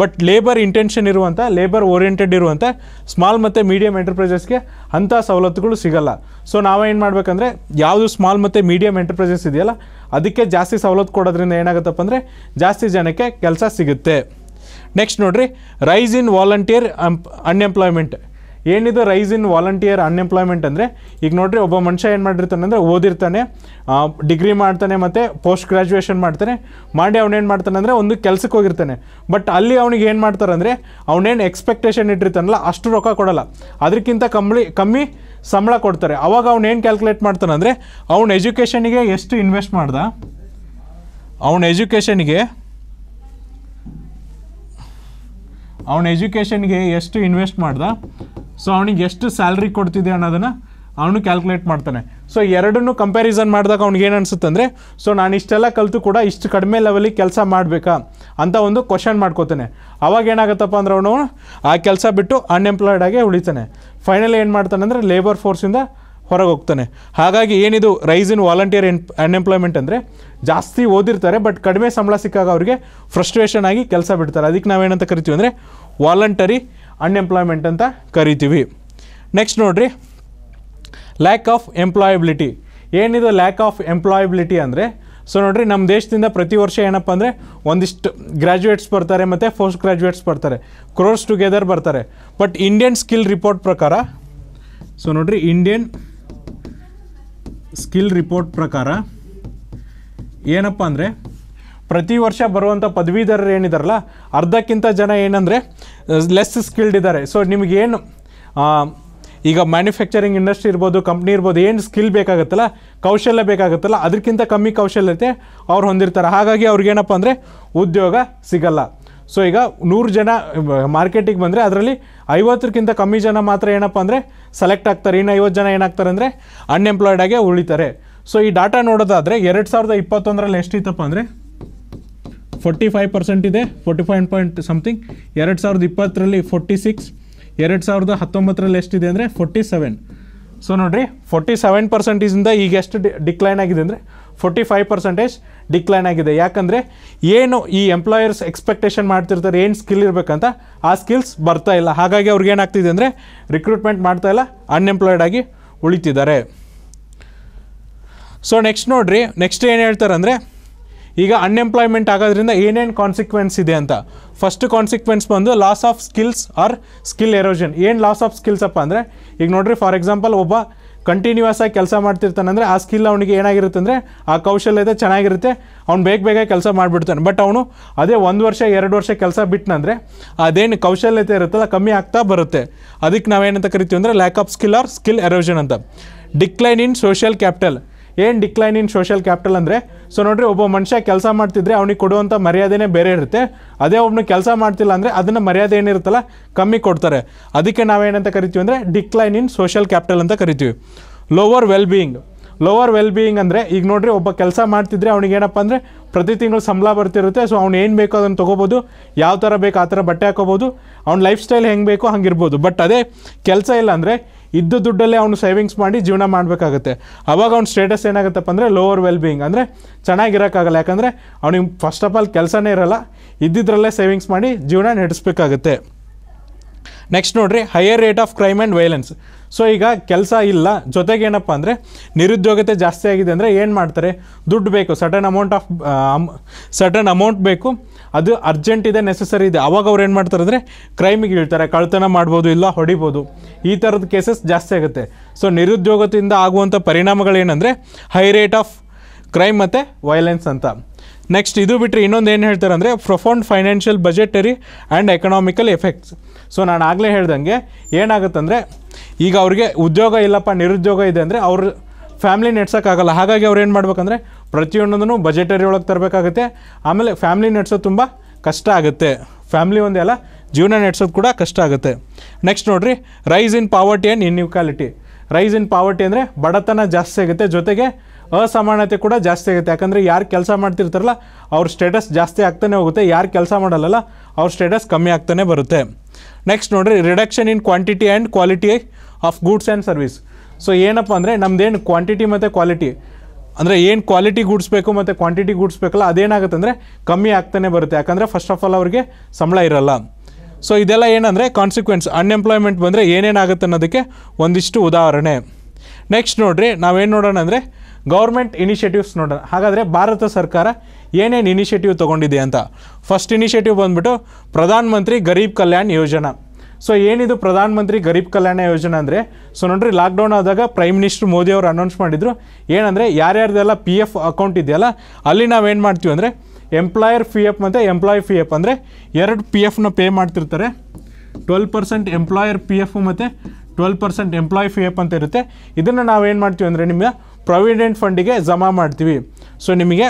ಬಟ್ ಲೇಬರ್ ಇಂಟೆನ್ಷನ್ ಇರುವಂಥ ಲೇಬರ್ ಓರಿಯೆಂಟೆಡ್ ಇರುವಂಥ ಸ್ಮಾಲ್ ಮತ್ತು ಮೀಡಿಯಮ್ ಎಂಟರ್ಪ್ರೈಸಸ್ಗೆ ಅಂಥ ಸವಲತ್ತುಗಳು ಸಿಗಲ್ಲ ಸೊ ನಾವೇನು ಮಾಡಬೇಕಂದ್ರೆ ಯಾವುದು ಸ್ಮಾಲ್ ಮತ್ತು ಮೀಡಿಯಮ್ ಎಂಟರ್ಪ್ರೈಸಸ್ ಇದೆಯಲ್ಲ ಅದಕ್ಕೆ ಜಾಸ್ತಿ ಸವಲತ್ತು ಕೊಡೋದ್ರಿಂದ ಏನಾಗುತ್ತಪ್ಪ ಅಂದರೆ ಜಾಸ್ತಿ ಜನಕ್ಕೆ ಕೆಲಸ ಸಿಗುತ್ತೆ ನೆಕ್ಸ್ಟ್ ನೋಡಿರಿ ರೈಸ್ ಇನ್ ವಾಲಂಟಿಯರ್ ಅನ್ಎಂಪ್ಲಾಯ್ಮೆಂಟ್ ಏನಿದು ರೈಸ್ ಇನ್ ವಾಲಂಟಿಯರ್ ಅನ್ಎಂಪ್ಲಾಯ್ಮೆಂಟ್ ಅಂದರೆ ಈಗ ನೋಡ್ರಿ ಒಬ್ಬ ಮನುಷ್ಯ ಏನು ಮಾಡಿರ್ತಾನೆ ಅಂದರೆ ಓದಿರ್ತಾನೆ ಡಿಗ್ರಿ ಮಾಡ್ತಾನೆ ಮತ್ತು ಪೋಸ್ಟ್ ಗ್ರ್ಯಾಜುಯೇಷನ್ ಮಾಡ್ತಾನೆ ಮಾಡಿ ಅವನೇನು ಮಾಡ್ತಾನೆ ಅಂದರೆ ಒಂದು ಕೆಲಸಕ್ಕೆ ಹೋಗಿರ್ತಾನೆ ಬಟ್ ಅಲ್ಲಿ ಅವ್ನಿಗೆ ಏನು ಮಾಡ್ತಾರಂದರೆ ಅವನೇನು ಎಕ್ಸ್ಪೆಕ್ಟೇಷನ್ ಇಟ್ಟಿರ್ತಾನಲ್ಲ ಅಷ್ಟು ರೊಕ್ಕ ಕೊಡಲ್ಲ ಅದಕ್ಕಿಂತ ಕಮ್ಮಿ ಕಮ್ಮಿ ಸಂಬಳ ಕೊಡ್ತಾರೆ ಅವಾಗ ಅವನೇನು ಕ್ಯಾಲ್ಕುಲೇಟ್ ಮಾಡ್ತಾನಂದರೆ ಅವನ ಎಜುಕೇಷನಿಗೆ ಎಷ್ಟು ಇನ್ವೆಸ್ಟ್ ಮಾಡ್ದ ಅವನ ಎಜುಕೇಷನ್ಗೆ ಅವನ ಎಜುಕೇಷನ್ಗೆ ಎಷ್ಟು ಇನ್ವೆಸ್ಟ್ ಮಾಡ್ದ ಸೊ ಅವನಿಗೆ ಎಷ್ಟು ಸ್ಯಾಲ್ರಿ ಕೊಡ್ತಿದೆ ಅನ್ನೋದನ್ನು ಅವನು ಕ್ಯಾಲ್ಕುಲೇಟ್ ಮಾಡ್ತಾನೆ ಸೊ ಎರಡನ್ನೂ ಕಂಪ್ಯಾರಿಸನ್ ಮಾಡಿದಾಗ ಅವ್ನಿಗೆ ಏನು ಅಂದರೆ ಸೊ ನಾನು ಇಷ್ಟೆಲ್ಲ ಕಲಿತು ಕೂಡ ಇಷ್ಟು ಕಡಿಮೆ ಲೆವೆಲಿಗೆ ಕೆಲಸ ಮಾಡಬೇಕಾ ಅಂತ ಒಂದು ಕ್ವಶನ್ ಮಾಡ್ಕೋತಾನೆ ಅವಾಗ ಏನಾಗುತ್ತಪ್ಪ ಅಂದ್ರೆ ಅವನು ಆ ಕೆಲಸ ಬಿಟ್ಟು ಅನ್ಎಂಪ್ಲಾಯ್ಡ್ ಆಗಿ ಉಳಿತಾನೆ ಫೈನಲಿ ಏನು ಮಾಡ್ತಾನೆ ಅಂದರೆ ಲೇಬರ್ ಫೋರ್ಸಿಂದ ಹೊರಗೆ ಹೋಗ್ತಾನೆ ಹಾಗಾಗಿ ಏನಿದು rise in volunteer an unemployment ಅಂದರೆ ಜಾಸ್ತಿ ಓದಿರ್ತಾರೆ ಬಟ್ ಕಡಿಮೆ ಸಂಬಳ ಸಿಕ್ಕಾಗ ಅವರಿಗೆ ಫ್ರಸ್ಟ್ರೇಷನ್ ಆಗಿ ಕೆಲಸ ಬಿಡ್ತಾರೆ ಅದಕ್ಕೆ ನಾವೇನಂತ ಕರಿತೀವಿ ಅಂದರೆ ವಾಲಂಟರಿ ಅನ್ಎಂಪ್ಲಾಯ್ಮೆಂಟ್ ಅಂತ ಕರಿತೀವಿ ನೆಕ್ಸ್ಟ್ ನೋಡಿರಿ ಲ್ಯಾಕ್ ಆಫ್ ಎಂಪ್ಲಾಯಬಿಲಿಟಿ ಏನಿದು ಲ್ಯಾಕ್ ಆಫ್ ಎಂಪ್ಲಾಯಬಿಲಿಟಿ ಅಂದರೆ ಸೊ ನೋಡಿರಿ ನಮ್ಮ ದೇಶದಿಂದ ಪ್ರತಿ ವರ್ಷ ಏನಪ್ಪ ಅಂದರೆ ಒಂದಿಷ್ಟು ಗ್ರ್ಯಾಜುಯೇಟ್ಸ್ ಬರ್ತಾರೆ ಮತ್ತು ಪೋಸ್ಟ್ ಗ್ರ್ಯಾಜುಯೇಟ್ಸ್ ಬರ್ತಾರೆ ಕ್ರೋರ್ಸ್ ಟುಗೆದರ್ ಬರ್ತಾರೆ ಬಟ್ ಇಂಡಿಯನ್ ಸ್ಕಿಲ್ ರಿಪೋರ್ಟ್ ಪ್ರಕಾರ ಸೊ ನೋಡ್ರಿ ಇಂಡಿಯನ್ ಸ್ಕಿಲ್ ರಿಪೋರ್ಟ್ ಪ್ರಕಾರ ಏನಪ್ಪ ಅಂದರೆ ಪ್ರತಿ ವರ್ಷ ಬರುವಂಥ ಪದವೀಧರರು ಏನಿದಾರಲ್ಲ ಅರ್ಧಕ್ಕಿಂತ ಜನ ಏನಂದರೆ ಲೆಸ್ ಸ್ಕಿಲ್ಡ್ ಇದ್ದಾರೆ ಸೊ ನಿಮಗೇನು ಈಗ ಮ್ಯಾನುಫ್ಯಾಕ್ಚರಿಂಗ್ ಇಂಡಸ್ಟ್ರಿ ಇರ್ಬೋದು ಕಂಪ್ನಿ ಇರ್ಬೋದು ಏನು ಸ್ಕಿಲ್ ಬೇಕಾಗುತ್ತಲ್ಲ ಕೌಶಲ್ಯ ಬೇಕಾಗುತ್ತಲ್ಲ ಅದಕ್ಕಿಂತ ಕಮ್ಮಿ ಕೌಶಲ್ಯತೆ ಅವ್ರು ಹೊಂದಿರ್ತಾರೆ ಹಾಗಾಗಿ ಅವ್ರಿಗೇನಪ್ಪ ಅಂದರೆ ಉದ್ಯೋಗ ಸಿಗಲ್ಲ ಸೊ ಈಗ ನೂರು ಜನ ಮಾರ್ಕೆಟಿಗೆ ಬಂದರೆ ಅದರಲ್ಲಿ ಐವತ್ತಕ್ಕಿಂತ ಕಮ್ಮಿ ಜನ ಮಾತ್ರ ಏನಪ್ಪ ಅಂದರೆ ಸೆಲೆಕ್ಟ್ ಆಗ್ತಾರೆ ಇನ್ನು ಐವತ್ತು ಜನ ಏನಾಗ್ತಾರೆ ಅಂದರೆ ಅನ್ಎಂಪ್ಲಾಯ್ಡಾಗೆ ಉಳಿತಾರೆ ಸೊ ಈ ಡಾಟಾ ನೋಡೋದಾದರೆ ಎರಡು ಸಾವಿರದ ಇಪ್ಪತ್ತೊಂದರಲ್ಲಿ ಎಷ್ಟಿತ್ತಪ್ಪ ಅಂದರೆ ಫೋರ್ಟಿ ಫೈವ್ ಪರ್ಸೆಂಟ್ ಇದೆ ಫೋರ್ಟಿ ಫೈವ್ ಪಾಯಿಂಟ್ ಸಮಥಿಂಗ್ ಎರಡು ಸಾವಿರದ ಇಪ್ಪತ್ತರಲ್ಲಿ ಫೋರ್ಟಿ ಸಿಕ್ಸ್ ಎರಡು ಸಾವಿರದ ಹತ್ತೊಂಬತ್ತರಲ್ಲಿ ಎಷ್ಟಿದೆ ಅಂದರೆ ಫೋರ್ಟಿ ಸೆವೆನ್ ಸೊ ನೋಡಿರಿ ಫೋರ್ಟಿ ಸೆವೆನ್ ಪರ್ಸೆಂಟೇಜಿಂದ ಈಗ ಎಷ್ಟು ಡಿಕ್ಲೈನ್ ಆಗಿದೆ ಅಂದರೆ ಫೋರ್ಟಿ ಫೈವ್ ಪರ್ಸೆಂಟೇಜ್ ಡಿಕ್ಲೈನ್ ಆಗಿದೆ ಯಾಕಂದರೆ ಏನು ಈ ಎಂಪ್ಲಾಯರ್ಸ್ ಎಕ್ಸ್ಪೆಕ್ಟೇಷನ್ ಮಾಡ್ತಿರ್ತಾರೆ ಏನು ಸ್ಕಿಲ್ ಇರಬೇಕಂತ ಆ ಸ್ಕಿಲ್ಸ್ ಬರ್ತಾ ಇಲ್ಲ ಹಾಗಾಗಿ ಅವ್ರಿಗೆ ಏನಾಗ್ತಿದೆ ಅಂದರೆ ರಿಕ್ರೂಟ್ಮೆಂಟ್ ಮಾಡ್ತಾ ಇಲ್ಲ ಅನ್ಎಂಪ್ಲಾಯ್ಡ್ ಆಗಿ ಉಳಿತಿದ್ದಾರೆ ಸೊ ನೆಕ್ಸ್ಟ್ ನೋಡಿರಿ ನೆಕ್ಸ್ಟ್ ಏನು ಹೇಳ್ತಾರೆ ಅಂದರೆ ಈಗ ಅನ್ಎಂಪ್ಲಾಯ್ಮೆಂಟ್ ಆಗೋದ್ರಿಂದ ಏನೇನು ಕಾನ್ಸಿಕ್ವೆನ್ಸ್ ಇದೆ ಅಂತ ಫಸ್ಟ್ ಕಾನ್ಸಿಕ್ವೆನ್ಸ್ ಬಂದು loss of skills or skill erosion ಏನು ಲಾಸ್ ಆಫ್ ಸ್ಕಿಲ್ಸ್ ಅಪ್ಪ ಅಂದರೆ ಈಗ ನೋಡಿರಿ ಫಾರ್ ಎಕ್ಸಾಂಪಲ್ ಒಬ್ಬ ಕಂಟಿನ್ಯೂಸ್ ಆಗಿ ಕೆಲಸ ಅಂದರೆ ಆ ಸ್ಕಿಲ್ ಅವನಿಗೆ ಏನಾಗಿರುತ್ತೆ ಅಂದರೆ ಆ ಕೌಶಲ್ಯತೆ ಚೆನ್ನಾಗಿರುತ್ತೆ ಅವ್ನು ಬೇಗ ಬೇಗ ಕೆಲಸ ಮಾಡಿಬಿಡ್ತಾನೆ ಬಟ್ ಅವನು ಅದೇ ಒಂದು ವರ್ಷ ಎರಡು ವರ್ಷ ಕೆಲಸ ಬಿಟ್ಟನಂದರೆ ಅದೇನು ಕೌಶಲ್ಯತೆ ಇರುತ್ತಲ್ಲ ಕಮ್ಮಿ ಆಗ್ತಾ ಬರುತ್ತೆ ಅದಕ್ಕೆ ನಾವೇನಂತ ಕರಿತೀವಿ ಅಂದರೆ lack of skill or skill erosion ಅಂತ ಡಿಕ್ಲೈನ್ ಇನ್ ಸೋಷಿಯಲ್ ಕ್ಯಾಪಿಟಲ್ ಏನು ಡಿಕ್ಲೈನ್ ಇನ್ ಸೋಷಿಯಲ್ ಕ್ಯಾಪಿಟಲ್ ಅಂದರೆ ಸೊ ನೋಡಿರಿ ಒಬ್ಬ ಮನುಷ್ಯ ಕೆಲಸ ಮಾಡ್ತಿದ್ರೆ ಅವನಿಗೆ ಕೊಡುವಂಥ ಮರ್ಯಾದೆನೇ ಬೇರೆ ಇರುತ್ತೆ ಅದೇ ಒಬ್ಬನು ಕೆಲಸ ಮಾಡ್ತಿಲ್ಲ ಅಂದರೆ ಅದನ್ನು ಮರ್ಯಾದೆ ಏನಿರುತ್ತಲ್ಲ ಕಮ್ಮಿ ಕೊಡ್ತಾರೆ ಅದಕ್ಕೆ ನಾವೇನಂತ ಕರಿತೀವಿ ಅಂದರೆ ಡಿಕ್ಲೈನ್ ಇನ್ ಸೋಷಿಯಲ್ ಕ್ಯಾಪಿಟಲ್ ಅಂತ ಕರಿತೀವಿ lower well being lower well being ಅಂದರೆ ಈಗ ನೋಡಿರಿ ಒಬ್ಬ ಕೆಲಸ ಮಾಡ್ತಿದ್ರೆ ಅವ್ನಿಗೆ ಏನಪ್ಪ ಅಂದರೆ ಪ್ರತಿ ತಿಂಗಳು ಸಂಬಳ ಬರ್ತಿರುತ್ತೆ ಸೊ ಅವ್ನು ಏನು ಬೇಕೋ ಅದನ್ನು ತೊಗೋಬೋದು ಯಾವ ಥರ ಬೇಕು ಆ ಥರ ಬಟ್ಟೆ ಹಾಕೋಬೋದು ಅವ್ನ ಲೈಫ್ ಸ್ಟೈಲ್ ಹೆಂಗೆ ಬೇಕೋ ಹಂಗಿರ್ಬೋದು ಬಟ್ ಅದೇ ಕೆಲಸ ಇಲ್ಲ ಅಂದರೆ ಇದ್ದ ದುಡ್ಡಲ್ಲೇ ಅವನು ಸೇವಿಂಗ್ಸ್ ಮಾಡಿ ಜೀವನ ಮಾಡಬೇಕಾಗುತ್ತೆ ಅವಾಗ ಅವ್ನ ಸ್ಟೇಟಸ್ ಏನಾಗುತ್ತಪ್ಪ ಅಂದರೆ ಲೋವರ್ ವೆಲ್ ಬೀಯಿಂಗ್ ಅಂದರೆ ಚೆನ್ನಾಗಿರೋಕ್ಕಾಗಲ್ಲ ಯಾಕಂದರೆ ಅವನಿಗೆ ಫಸ್ಟ್ ಆಫ್ ಆಲ್ ಕೆಲಸನೇ ಇರಲ್ಲ ಇದ್ದಿದ್ರಲ್ಲೇ ಸೇವಿಂಗ್ಸ್ ಮಾಡಿ ಜೀವನ ನಡೆಸಬೇಕಾಗುತ್ತೆ ನೆಕ್ಸ್ಟ್ ನೋಡಿರಿ higher rate of crime and violence so ಈಗ ಕೆಲಸ ಇಲ್ಲ ಜೊತೆಗೆ ಏನಪ್ಪ ಅಂದರೆ ನಿರುದ್ಯೋಗತೆ ಜಾಸ್ತಿ ಆಗಿದೆ ಅಂದರೆ ಏನು ಮಾಡ್ತಾರೆ ದುಡ್ಡು ಬೇಕು certain amount of certain amount ಬೇಕು ಅದು ಅರ್ಜೆಂಟ್ ಇದೆ ನೆಸಸರಿ ಇದೆ ಅವಾಗ ಅವ್ರು ಏನು ಮಾಡ್ತಾರೆ ಅಂದರೆ ಕ್ರೈಮಿಗೆ ಇಳ್ತಾರೆ ಕಳ್ತನ ಮಾಡ್ಬೋದು ಇಲ್ಲ ಹೊಡಿಬೋದು ಈ ಥರದ ಕೇಸಸ್ ಜಾಸ್ತಿ ಆಗುತ್ತೆ ಸೊ ನಿರುದ್ಯೋಗದಿಂದ ಆಗುವಂಥ ಪರಿಣಾಮಗಳೇನೆಂದರೆ ಹೈ ರೇಟ್ ಆಫ್ ಕ್ರೈಮ್ ಮತ್ತು ವೈಲೆನ್ಸ್ ಅಂತ ನೆಕ್ಸ್ಟ್ ಇದು ಬಿಟ್ಟರೆ ಇನ್ನೊಂದು ಏನು ಹೇಳ್ತಾರೆ ಅಂದರೆ profound financial budgetary and economical effects so ನಾನು ಆಗಲೇ ಹೇಳ್ದಂಗೆ ಏನಾಗುತ್ತಂದರೆ ಈಗ ಅವ್ರಿಗೆ ಉದ್ಯೋಗ ಇಲ್ಲಪ್ಪ ನಿರುದ್ಯೋಗ ಇದೆ ಅಂದರೆ ಅವ್ರ ಫ್ಯಾಮ್ಲಿ ನೆಡ್ಸೋಕ್ಕಾಗಲ್ಲ ಹಾಗಾಗಿ ಅವ್ರು ಏನು ಮಾಡ್ಬೇಕಂದ್ರೆ ಪ್ರತಿಯೊಂದನ್ನು ಬಜೆಟರಿ ಒಳಗೆ ತರಬೇಕಾಗುತ್ತೆ ಆಮೇಲೆ ಫ್ಯಾಮ್ಲಿ ನೆಡ್ಸೋದು ತುಂಬ ಕಷ್ಟ ಆಗುತ್ತೆ ಫ್ಯಾಮ್ಲಿ ಒಂದೇ ಅಲ್ಲ ಜೀವನ ನಡೆಸೋದು ಕೂಡ ಕಷ್ಟ ಆಗುತ್ತೆ ನೆಕ್ಸ್ಟ್ ನೋಡಿರಿ rise in poverty and inequality rise in poverty ಅಂದರೆ ಬಡತನ ಜಾಸ್ತಿ ಆಗುತ್ತೆ ಜೊತೆಗೆ ಅಸಮಾನತೆ ಕೂಡ ಜಾಸ್ತಿ ಆಗುತ್ತೆ ಯಾಕಂದರೆ ಯಾರು ಕೆಲಸ ಮಾಡ್ತಿರ್ತಾರಲ್ಲ ಅವ್ರ ಸ್ಟೇಟಸ್ ಜಾಸ್ತಿ ಆಗ್ತಾನೆ ಹೋಗುತ್ತೆ ಯಾರು ಕೆಲಸ ಮಾಡಲ್ಲ ಅವ್ರ ಸ್ಟೇಟಸ್ ಕಮ್ಮಿ ಆಗ್ತಾನೆ ಬರುತ್ತೆ ನೆಕ್ಸ್ಟ್ ನೋಡಿರಿ reduction in quantity and quality of goods and service so ಏನಪ್ಪ ಅಂದರೆ ನಮ್ಮದೇನು ಕ್ವಾಂಟಿಟಿ ಮತ್ತು ಕ್ವಾಲಿಟಿ ಅಂದರೆ ಏನು ಕ್ವಾಲಿಟಿ ಗೂಡ್ಸ್ ಬೇಕು ಮತ್ತು ಕ್ವಾಂಟಿಟಿ ಗೂಡ್ಸ್ ಬೇಕಲ್ಲ ಅದೇನಾಗುತ್ತೆ ಅಂದರೆ ಕಮ್ಮಿ ಆಗ್ತಾನೆ ಬರುತ್ತೆ ಯಾಕಂದರೆ ಫಸ್ಟ್ ಆಫ್ ಆಲ್ ಅವರಿಗೆ ಸಂಬಳ ಇರಲ್ಲ ಸೊ ಇದೆಲ್ಲ ಏನಂದರೆ ಕಾನ್ಸಿಕ್ವೆನ್ಸ್ ಅನ್ಎಂಪ್ಲಾಯ್ಮೆಂಟ್ ಬಂದರೆ ಏನೇನಾಗುತ್ತೆ ಅನ್ನೋದಕ್ಕೆ ಒಂದಿಷ್ಟು ಉದಾಹರಣೆ ನೆಕ್ಸ್ಟ್ ನೋಡಿರಿ ನಾವೇನು ನೋಡೋಣ ಅಂದರೆ ಗೌರ್ಮೆಂಟ್ ಇನಿಷಿಯೇಟಿವ್ಸ್ ನೋಡೋಣ ಹಾಗಾದರೆ ಭಾರತ ಸರ್ಕಾರ ಏನೇನು ಇನಿಷಿಯೇಟಿವ್ ತೊಗೊಂಡಿದೆ ಅಂತ ಫಸ್ಟ್ ಇನಿಷಿಯೇಟಿವ್ ಬಂದುಬಿಟ್ಟು ಪ್ರಧಾನಮಂತ್ರಿ ಮಂತ್ರಿ ಗರೀಬ್ ಕಲ್ಯಾಣ್ ಯೋಜನಾ ಸೊ ಏನಿದು ಪ್ರಧಾನಮಂತ್ರಿ ಗರೀಬ್ ಕಲ್ಯಾಣ ಯೋಜನೆ ಅಂದರೆ ಸೊ ನೋಡ್ರಿ ಲಾಕ್ಡೌನ್ ಆದಾಗ ಪ್ರೈಮ್ ಮಿನಿಸ್ಟರ್ ಮೋದಿ ಅವರು ಅನೌನ್ಸ್ ಮಾಡಿದರು ಏನಂದರೆ ಯಾರ್ಯಾರ್ದೆಲ್ಲ ಪಿ ಎಫ್ ಅಕೌಂಟ್ ಇದೆಯಲ್ಲ ಅಲ್ಲಿ ನಾವೇನು ಮಾಡ್ತೀವಿ ಅಂದರೆ ಎಂಪ್ಲಾಯರ್ ಫಿ ಎಫ್ ಮತ್ತು ಎಂಪ್ಲಾಯ್ ಫಿ ಎಫ್ ಅಂದರೆ ಎರಡು ಪಿ ಎಫ್ನ ಪೇ ಮಾಡ್ತಿರ್ತಾರೆ twelve percent employer P F ಮತ್ತು twelve percent employee P F ಅಂತ ಇರುತ್ತೆ ಇದನ್ನು ನಾವೇನು ಮಾಡ್ತೀವಿ ಅಂದರೆ ನಿಮಗೆ ಪ್ರಾವಿಡೆಂಟ್ ಫಂಡಿಗೆ ಜಮಾ ಮಾಡ್ತೀವಿ ಸೊ ನಿಮಗೆ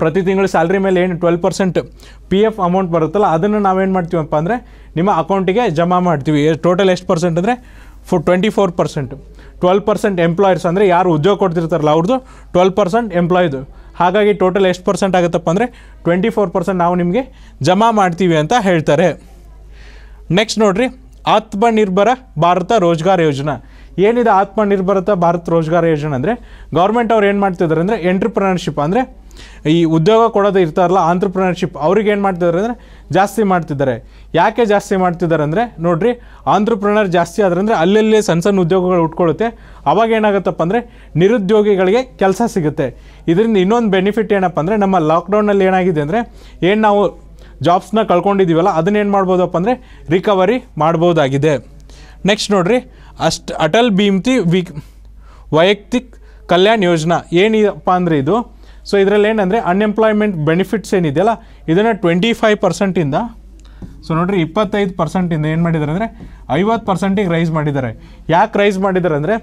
ಪ್ರತಿ ತಿಂಗಳು ಸ್ಯಾಲ್ರಿ ಮೇಲೆ ಏನು twelve percent P F amount ಬರುತ್ತಲ್ಲ ಅದನ್ನು ನಾವೇನು ಮಾಡ್ತೀವಪ್ಪ ಅಂದರೆ ನಿಮ್ಮ ಅಕೌಂಟಿಗೆ ಜಮಾ ಮಾಡ್ತೀವಿ ಟೋಟಲ್ ಎಷ್ಟು ಪರ್ಸೆಂಟ್ ಅಂದರೆ ಫು twenty four percent twelve percent employers ಅಂದರೆ ಯಾರು ಉದ್ಯೋಗ ಕೊಡ್ತಿರ್ತಾರಲ್ಲ ಅವ್ರದ್ದು ಟ್ವೆಲ್ ಪರ್ಸೆಂಟ್ ಎಂಪ್ಲಾಯ್ದು ಹಾಗಾಗಿ ಟೋಟಲ್ ಎಷ್ಟು ಪರ್ಸೆಂಟ್ ಆಗುತ್ತಪ್ಪ ಅಂದರೆ ಟ್ವೆಂಟಿ ಫೋರ್ ಪರ್ಸೆಂಟ್ ನಾವು ನಿಮಗೆ ಜಮಾ ಮಾಡ್ತೀವಿ ಅಂತ ಹೇಳ್ತಾರೆ ನೆಕ್ಸ್ಟ್ ನೋಡಿರಿ ಆತ್ಮನಿರ್ಭರ ಭಾರತ ರೋಜ್ಗಾರ್ ಯೋಜನಾ ಏನಿದೆ ಆತ್ಮನಿರ್ಭರತ ಭಾರತ್ ರೋಜ್ಗಾರ್ ಯೋಜನೆ ಅಂದರೆ ಗೌರ್ಮೆಂಟ್ ಅವ್ರು ಏನು ಮಾಡ್ತಿದ್ದಾರೆ ಅಂದರೆ ಎಂಟ್ರಪ್ರನರ್ಶಿಪ್ ಅಂದರೆ ಈ ಉದ್ಯೋಗ ಕೊಡೋದು ಇರ್ತಾರಲ್ಲ ಆಂಟ್ರಪ್ರನರ್ಶಿಪ್ ಅವ್ರಿಗೆ ಏನು ಮಾಡ್ತಿದ್ದಾರೆ ಅಂದರೆ ಜಾಸ್ತಿ ಮಾಡ್ತಿದ್ದಾರೆ ಯಾಕೆ ಜಾಸ್ತಿ ಮಾಡ್ತಿದ್ದಾರೆ ಅಂದರೆ ನೋಡಿರಿ ಆಂಟ್ರಪ್ರನರ್ ಜಾಸ್ತಿ ಆದ್ರಂದರೆ ಅಲ್ಲಲ್ಲಿ ಸಣ್ಣ ಸಣ್ಣ ಉದ್ಯೋಗಗಳು ಉಟ್ಕೊಳ್ಳುತ್ತೆ ಅವಾಗ ಏನಾಗುತ್ತಪ್ಪ ಅಂದರೆ ನಿರುದ್ಯೋಗಿಗಳಿಗೆ ಕೆಲಸ ಸಿಗುತ್ತೆ ಇದರಿಂದ ಇನ್ನೊಂದು ಬೆನಿಫಿಟ್ ಏನಪ್ಪ ಅಂದರೆ ನಮ್ಮ ಲಾಕ್ಡೌನಲ್ಲಿ ಏನಾಗಿದೆ ಅಂದರೆ ಏನು ನಾವು ಜಾಬ್ಸ್ನ ಕಳ್ಕೊಂಡಿದ್ದೀವಲ್ಲ ಅದನ್ನೇನು ಮಾಡ್ಬೋದಪ್ಪ ಅಂದರೆ ರಿಕವರಿ ಮಾಡ್ಬೋದಾಗಿದೆ ನೆಕ್ಸ್ಟ್ ನೋಡಿರಿ ಅಷ್ಟು ಅಟಲ್ ಭೀಮ್ತಿ ವಿ ವೈಯಕ್ತಿಕ್ ಕಲ್ಯಾಣ ಯೋಜನಾ ಏನಪ್ಪ ಅಂದರೆ ಇದು ಸೊ ಇದರಲ್ಲಿ ಏನಂದರೆ ಅನ್ಎಂಪ್ಲಾಯ್ಮೆಂಟ್ ಬೆನಿಫಿಟ್ಸ್ ಏನಿದೆಯಲ್ಲ ಇದನ್ನು ಟ್ವೆಂಟಿ ಫೈವ್ ಪರ್ಸೆಂಟಿಂದ ಸೊ ನೋಡಿರಿ ಇಪ್ಪತ್ತೈದು ಪರ್ಸೆಂಟಿಂದ ಏನು ಮಾಡಿದ್ದಾರೆ ಅಂದರೆ ಐವತ್ತು ಪರ್ಸೆಂಟಿಗೆ ರೈಸ್ ಮಾಡಿದ್ದಾರೆ ಯಾಕೆ ರೈಸ್ ಮಾಡಿದ್ದಾರೆ ಅಂದರೆ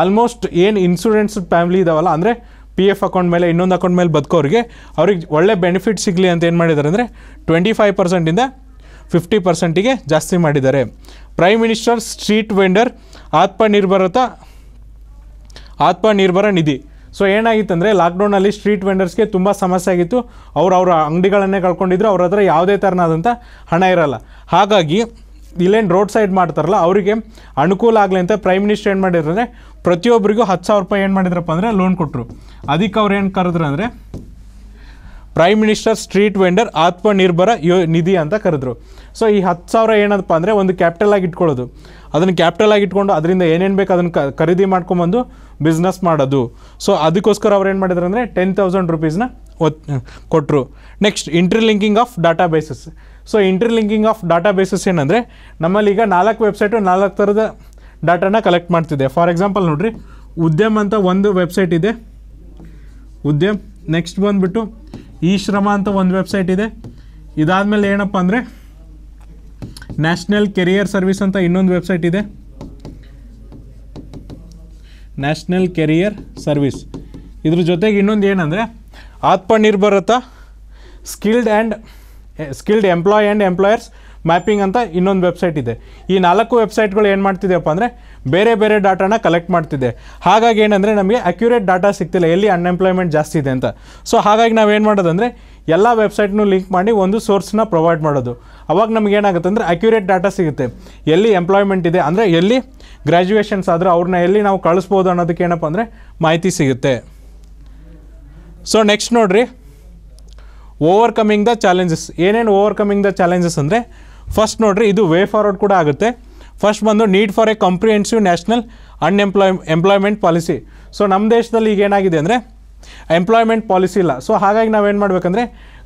ಆಲ್ಮೋಸ್ಟ್ ಏನು ಇನ್ಸೂರೆನ್ಸ್ ಫ್ಯಾಮ್ಲಿ ಇದಾವಲ್ಲ ಅಂದರೆ ಪಿ ಎಫ್ ಅಕೌಂಟ್ ಮೇಲೆ ಇನ್ನೊಂದು ಅಕೌಂಟ್ ಮೇಲೆ ಬದುಕೋರಿಗೆ ಅವ್ರಿಗೆ ಒಳ್ಳೆ ಬೆನಿಫಿಟ್ ಸಿಗಲಿ ಅಂತ ಏನು ಮಾಡಿದ್ದಾರೆ ಅಂದರೆ ಟ್ವೆಂಟಿ ಫೈವ್ ಪರ್ಸೆಂಟಿಂದ ಫಿಫ್ಟಿ ಪರ್ಸೆಂಟಿಗೆ ಜಾಸ್ತಿ ಮಾಡಿದ್ದಾರೆ prime minister street vendor Atmanirbharta Atmanirbhar Nidhi so ಏನಾಗಿತ್ತಂದರೆ ಲಾಕ್ಡೌನಲ್ಲಿ ಸ್ಟ್ರೀಟ್ ವೆಂಡರ್ಸ್ಗೆ ತುಂಬ ಸಮಸ್ಯೆ ಆಗಿತ್ತು ಅವ್ರು ಅವರ ಅಂಗಡಿಗಳನ್ನೇ ಕಳ್ಕೊಂಡಿದ್ರು ಅವ್ರ ಹತ್ರ ಯಾವುದೇ ಥರನಾದಂಥ ಹಣ ಇರಲ್ಲ ಹಾಗಾಗಿ ಇಲ್ಲೇನು ರೋಡ್ ಸೈಡ್ ಮಾಡ್ತಾರಲ್ಲ ಅವರಿಗೆ ಅನುಕೂಲ ಆಗಲಿ ಅಂತ ಪ್ರೈಮ್ ಮಿನಿಸ್ಟರ್ ಏನು ಮಾಡಿದ್ರು ಅಂದರೆ ಪ್ರತಿಯೊಬ್ಬರಿಗೂ ಹತ್ತು ಸಾವಿರ ರೂಪಾಯಿ ಏನು ಮಾಡಿದ್ರಪ್ಪ ಅಂದರೆ ಲೋನ್ ಕೊಟ್ಟರು ಅದಕ್ಕೆ ಅವ್ರು ಏನು ಕರೆದ್ರು ಅಂದರೆ prime minister street vendor Atmanirbhar ಯೋ ನಿಧಿ ಅಂತ ಕರೆದ್ರು ಸೊ ಈ ಹತ್ತು ಸಾವಿರ ಏನಪ್ಪ ಅಂದರೆ ಒಂದು ಕ್ಯಾಪಿಟಲ್ ಆಗಿ ಇಟ್ಕೊಳ್ಳೋದು ಅದನ್ನು ಕ್ಯಾಪಿಟಲ್ ಆಗಿ ಇಟ್ಕೊಂಡು ಅದರಿಂದ ಏನೇನು ಬೇಕು ಅದನ್ನು ಖರೀದಿ ಮಾಡ್ಕೊಂಬಂದು ಬಿಸ್ನೆಸ್ ಮಾಡೋದು ಸೊ ಅದಕ್ಕೋಸ್ಕರ ಅವ್ರು ಏನು ಮಾಡಿದ್ರು ಅಂದರೆ ಟೆನ್ ತೌಸಂಡ್ ರುಪೀಸ್ನ ಒತ್ ಕೊಟ್ಟರು next interlinking of databases so linking of databases ಏನಂದರೆ ನಮ್ಮಲ್ಲಿ ಈಗ ನಾಲ್ಕು ವೆಬ್ಸೈಟು ನಾಲ್ಕು ಥರದ ಡಾಟಾನ ಕಲೆಕ್ಟ್ ಮಾಡ್ತಿದೆ ಫಾರ್ ಎಕ್ಸಾಂಪಲ್ ನೋಡಿರಿ ಉದ್ಯಮ್ ಅಂತ ಒಂದು ವೆಬ್ಸೈಟ್ ಇದೆ ಉದ್ಯಮ್ ನೆಕ್ಸ್ಟ್ ಬಂದುಬಿಟ್ಟು ಈ ಶ್ರಮ ಅಂತ ಒಂದು ವೆಬ್ಸೈಟ್ ಇದೆ ಇದಾದಮೇಲೆ ಏನಪ್ಪ ಅಂದರೆ ನ್ಯಾಷನಲ್ ಕೆರಿಯರ್ ಸರ್ವಿಸ್ ಅಂತ ಇನ್ನೊಂದು ವೆಬ್ಸೈಟ್ ಇದೆ ನ್ಯಾಷನಲ್ ಕೆರಿಯರ್ ಸರ್ವಿಸ್ ಇದ್ರ ಜೊತೆಗೆ ಇನ್ನೊಂದು ಏನಂದರೆ Atmanirbharta skilled and skilled employee and employers mapping ಅಂತ ಇನ್ನೊಂದು ವೆಬ್ಸೈಟ್ ಇದೆ ಈ ನಾಲ್ಕು ವೆಬ್ಸೈಟ್ಗಳು ಏನು ಮಾಡ್ತಿದೆಯಪ್ಪ ಅಂದರೆ ಬೇರೆ ಬೇರೆ ಡಾಟಾನ ಕಲೆಕ್ಟ್ ಮಾಡ್ತಿದೆ ಹಾಗಾಗಿ ಏನಂದರೆ ನಮಗೆ ಅಕ್ಯುರೇಟ್ ಡಾಟಾ ಸಿಗ್ತಿಲ್ಲ ಎಲ್ಲಿ ಅನ್ಎಂಪ್ಲಾಯ್ಮೆಂಟ್ ಜಾಸ್ತಿ ಇದೆ ಅಂತ ಸೊ ಹಾಗಾಗಿ ನಾವೇನು ಮಾಡೋದಂದರೆ ಎಲ್ಲ ವೆಬ್ಸೈಟ್ನೂ ಲಿಂಕ್ ಮಾಡಿ ಒಂದು ಸೋರ್ಸ್ನ ಪ್ರೊವೈಡ್ ಮಾಡೋದು ಅವಾಗ ನಮಗೇನಾಗುತ್ತೆ ಅಂದರೆ ಅಕ್ಯುರೇಟ್ ಡಾಟಾ ಸಿಗುತ್ತೆ ಎಲ್ಲಿ ಎಂಪ್ಲಾಯ್ಮೆಂಟ್ ಇದೆ ಅಂದರೆ ಎಲ್ಲಿ ಗ್ರ್ಯಾಜುಯೇಷನ್ಸ್ ಆದರೂ ಅವ್ರನ್ನ ಎಲ್ಲಿ ನಾವು ಕಳಿಸ್ಬೋದು ಅನ್ನೋದಕ್ಕೆ ಏನಪ್ಪ ಅಂದರೆ ಮಾಹಿತಿ ಸಿಗುತ್ತೆ ಸೊ ನೆಕ್ಸ್ಟ್ ನೋಡಿರಿ ಓವರ್ಕಮಿಂಗ್ ದ ಚಾಲೆಂಜಸ್ ಏನೇನು ಓವರ್ಕಮಿಂಗ್ ದ ಚಾಲೆಂಜಸ್ ಅಂದರೆ ಫಸ್ಟ್ ನೋಡಿರಿ ಇದು ವೇ ಫಾರ್ವರ್ಡ್ ಕೂಡ ಆಗುತ್ತೆ ಫಸ್ಟ್ ಬಂದು need for a comprehensive national unemploy employment policy so ನಮ್ಮ ದೇಶದಲ್ಲಿ ಈಗ ಏನಾಗಿದೆ ಅಂದರೆ ಎಂಪ್ಲಾಯ್ಮೆಂಟ್ ಪಾಲಿಸಿ ಇಲ್ಲ ಸೊ ಹಾಗಾಗಿ ನಾವೇನು ಮಾಡಬೇಕಂದ್ರೆ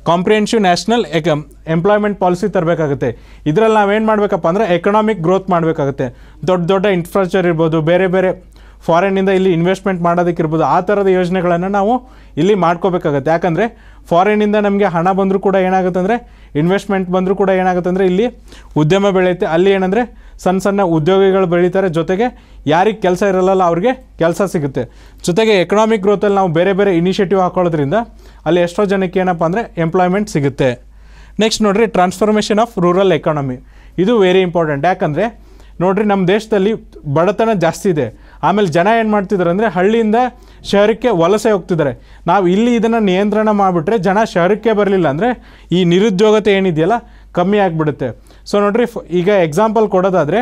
ಕಾಂಪ್ರಿಹೆನ್ಸಿವ್ ನ್ಯಾಷನಲ್ ಎಕ ಎಂಪ್ಲಾಯ್ಮೆಂಟ್ um, ಪಾಲಿಸಿ ತರಬೇಕಾಗುತ್ತೆ ಇದರಲ್ಲಿ ನಾವೇನು ಮಾಡಬೇಕಪ್ಪ ಅಂದರೆ ಎಕನಾಮಿಕ್ ಗ್ರೋತ್ ಮಾಡಬೇಕಾಗುತ್ತೆ ದೊಡ್ಡ ದೊಡ್ಡ ಇನ್ಫ್ರಾಸ್ಟ್ರಕ್ಚರ್ ಇರ್ಬೋದು ಬೇರೆ ಬೇರೆ ಫಾರಿನ್ನಿಂದ ಇಲ್ಲಿ ಇನ್ವೆಸ್ಟ್ಮೆಂಟ್ ಮಾಡೋದಕ್ಕಿರ್ಬೋದು ಆ ಥರದ ಯೋಜನೆಗಳನ್ನು ನಾವು ಇಲ್ಲಿ ಮಾಡ್ಕೋಬೇಕಾಗತ್ತೆ ಯಾಕಂದರೆ ಫಾರಿನ್ನಿಂದ ನಮಗೆ ಹಣ ಬಂದರೂ ಕೂಡ ಏನಾಗುತ್ತೆ ಅಂದರೆ ಇನ್ವೆಸ್ಟ್ಮೆಂಟ್ ಬಂದರೂ ಕೂಡ ಏನಾಗುತ್ತೆ ಅಂದರೆ ಇಲ್ಲಿ ಉದ್ಯಮ ಬೆಳೆಯುತ್ತೆ ಅಲ್ಲಿ ಏನಂದರೆ ಸಣ್ಣ ಸಣ್ಣ ಉದ್ಯೋಗಿಗಳು ಬೆಳೀತಾರೆ ಜೊತೆಗೆ ಯಾರಿಗೆ ಕೆಲಸ ಇರಲ್ಲ ಅವ್ರಿಗೆ ಕೆಲಸ ಸಿಗುತ್ತೆ ಜೊತೆಗೆ ಎಕನಾಮಿಕ್ ಗ್ರೋತಲ್ಲಿ ನಾವು ಬೇರೆ ಬೇರೆ ಇನಿಷಿಯೇಟಿವ್ ಹಾಕೊಳ್ಳೋದ್ರಿಂದ ಅಲ್ಲಿ ಎಷ್ಟೋ ಜನಕ್ಕೆ ಏನಪ್ಪ ಅಂದರೆ ಎಂಪ್ಲಾಯ್ಮೆಂಟ್ ಸಿಗುತ್ತೆ ನೆಕ್ಸ್ಟ್ ನೋಡಿರಿ ಟ್ರಾನ್ಸ್ಫಾರ್ಮೇಷನ್ ಆಫ್ ರೂರಲ್ ಎಕಾನಮಿ ಇದು ವೆರಿ ಇಂಪಾರ್ಟೆಂಟ್ ಯಾಕಂದರೆ ನೋಡಿರಿ ನಮ್ಮ ದೇಶದಲ್ಲಿ ಬಡತನ ಜಾಸ್ತಿ ಇದೆ ಆಮೇಲೆ ಜನ ಏನು ಮಾಡ್ತಿದ್ದಾರೆ ಅಂದರೆ ಹಳ್ಳಿಯಿಂದ ಶಹರಕ್ಕೆ ವಲಸೆ ಹೋಗ್ತಿದ್ದಾರೆ ನಾವು ಇಲ್ಲಿ ಇದನ್ನು ನಿಯಂತ್ರಣ ಮಾಡಿಬಿಟ್ರೆ ಜನ ಶಹರಕ್ಕೆ ಬರಲಿಲ್ಲ ಅಂದರೆ ಈ ನಿರುದ್ಯೋಗತೆ ಏನಿದೆಯಲ್ಲ ಕಮ್ಮಿ ಆಗಿಬಿಡುತ್ತೆ ಸೊ ನೋಡಿರಿ ಈಗ ಎಕ್ಸಾಂಪಲ್ ಕೊಡೋದಾದರೆ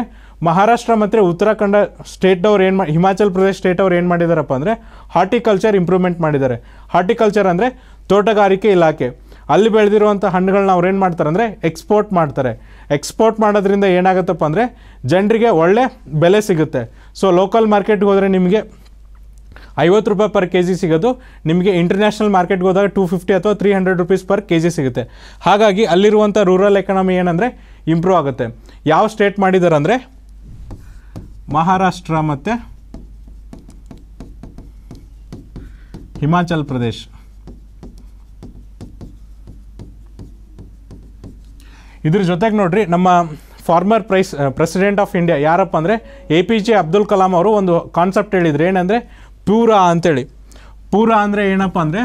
ಮಹಾರಾಷ್ಟ್ರ ಮತ್ತು ಉತ್ತರಾಖಂಡ ಸ್ಟೇಟ್ನವ್ರು ಏನು ಮಾಡಿ ಹಿಮಾಚಲ್ ಪ್ರದೇಶ್ ಸ್ಟೇಟವ್ರು ಏನು ಮಾಡಿದಾರಪ್ಪ ಅಂದರೆ ಹಾರ್ಟಿಕಲ್ಚರ್ ಇಂಪ್ರೂವ್ಮೆಂಟ್ ಮಾಡಿದ್ದಾರೆ ಹಾರ್ಟಿಕಲ್ಚರ್ ಅಂದರೆ ತೋಟಗಾರಿಕೆ ಇಲಾಖೆ ಅಲ್ಲಿ ಬೆಳೆದಿರುವಂಥ ಹಣ್ಣುಗಳನ್ನ ಅವ್ರು ಏನು ಮಾಡ್ತಾರೆ ಅಂದರೆ ಎಕ್ಸ್ಪೋರ್ಟ್ ಮಾಡ್ತಾರೆ ಎಕ್ಸ್ಪೋರ್ಟ್ ಮಾಡೋದ್ರಿಂದ ಏನಾಗುತ್ತಪ್ಪ ಅಂದರೆ ಜನರಿಗೆ ಒಳ್ಳೆ ಬೆಲೆ ಸಿಗುತ್ತೆ ಸೊ ಲೋಕಲ್ ಮಾರ್ಕೆಟ್ಗೆ ಹೋದರೆ ನಿಮಗೆ ಐವತ್ತು ರೂಪಾಯಿ ಪರ್ ಕೆ ಜಿ ಸಿಗೋದು ನಿಮಗೆ ಇಂಟರ್ನ್ಯಾಷನಲ್ ಮಾರ್ಕೆಟ್ಗೆ ಹೋದಾಗ ಟೂ ಫಿಫ್ಟಿ ಅಥವಾ three hundred rupees per K G ಸಿಗುತ್ತೆ ಹಾಗಾಗಿ ಅಲ್ಲಿರುವಂಥ ರೂರಲ್ ಎಕನಾಮಿ ಏನಂದರೆ ಇಂಪ್ರೂವ್ ಆಗುತ್ತೆ ಯಾವ ಸ್ಟೇಟ್ ಮಾಡಿದ್ದಾರೆ ಮಹಾರಾಷ್ಟ್ರ ಮತ್ತು ಹಿಮಾಚಲ್ ಪ್ರದೇಶ್ ಇದ್ರ ಜೊತೆಗೆ ನೋಡ್ರಿ ನಮ್ಮ former price president of India ಯಾರಪ್ಪ ಅಂದರೆ A P J Abdul Kalam ಅವರು ಒಂದು ಕಾನ್ಸೆಪ್ಟ್ ಹೇಳಿದ್ರು ಏನಂದರೆ ಪೂರಾ ಅಂತೇಳಿ ಪೂರ ಅಂದರೆ ಏನಪ್ಪ ಅಂದರೆ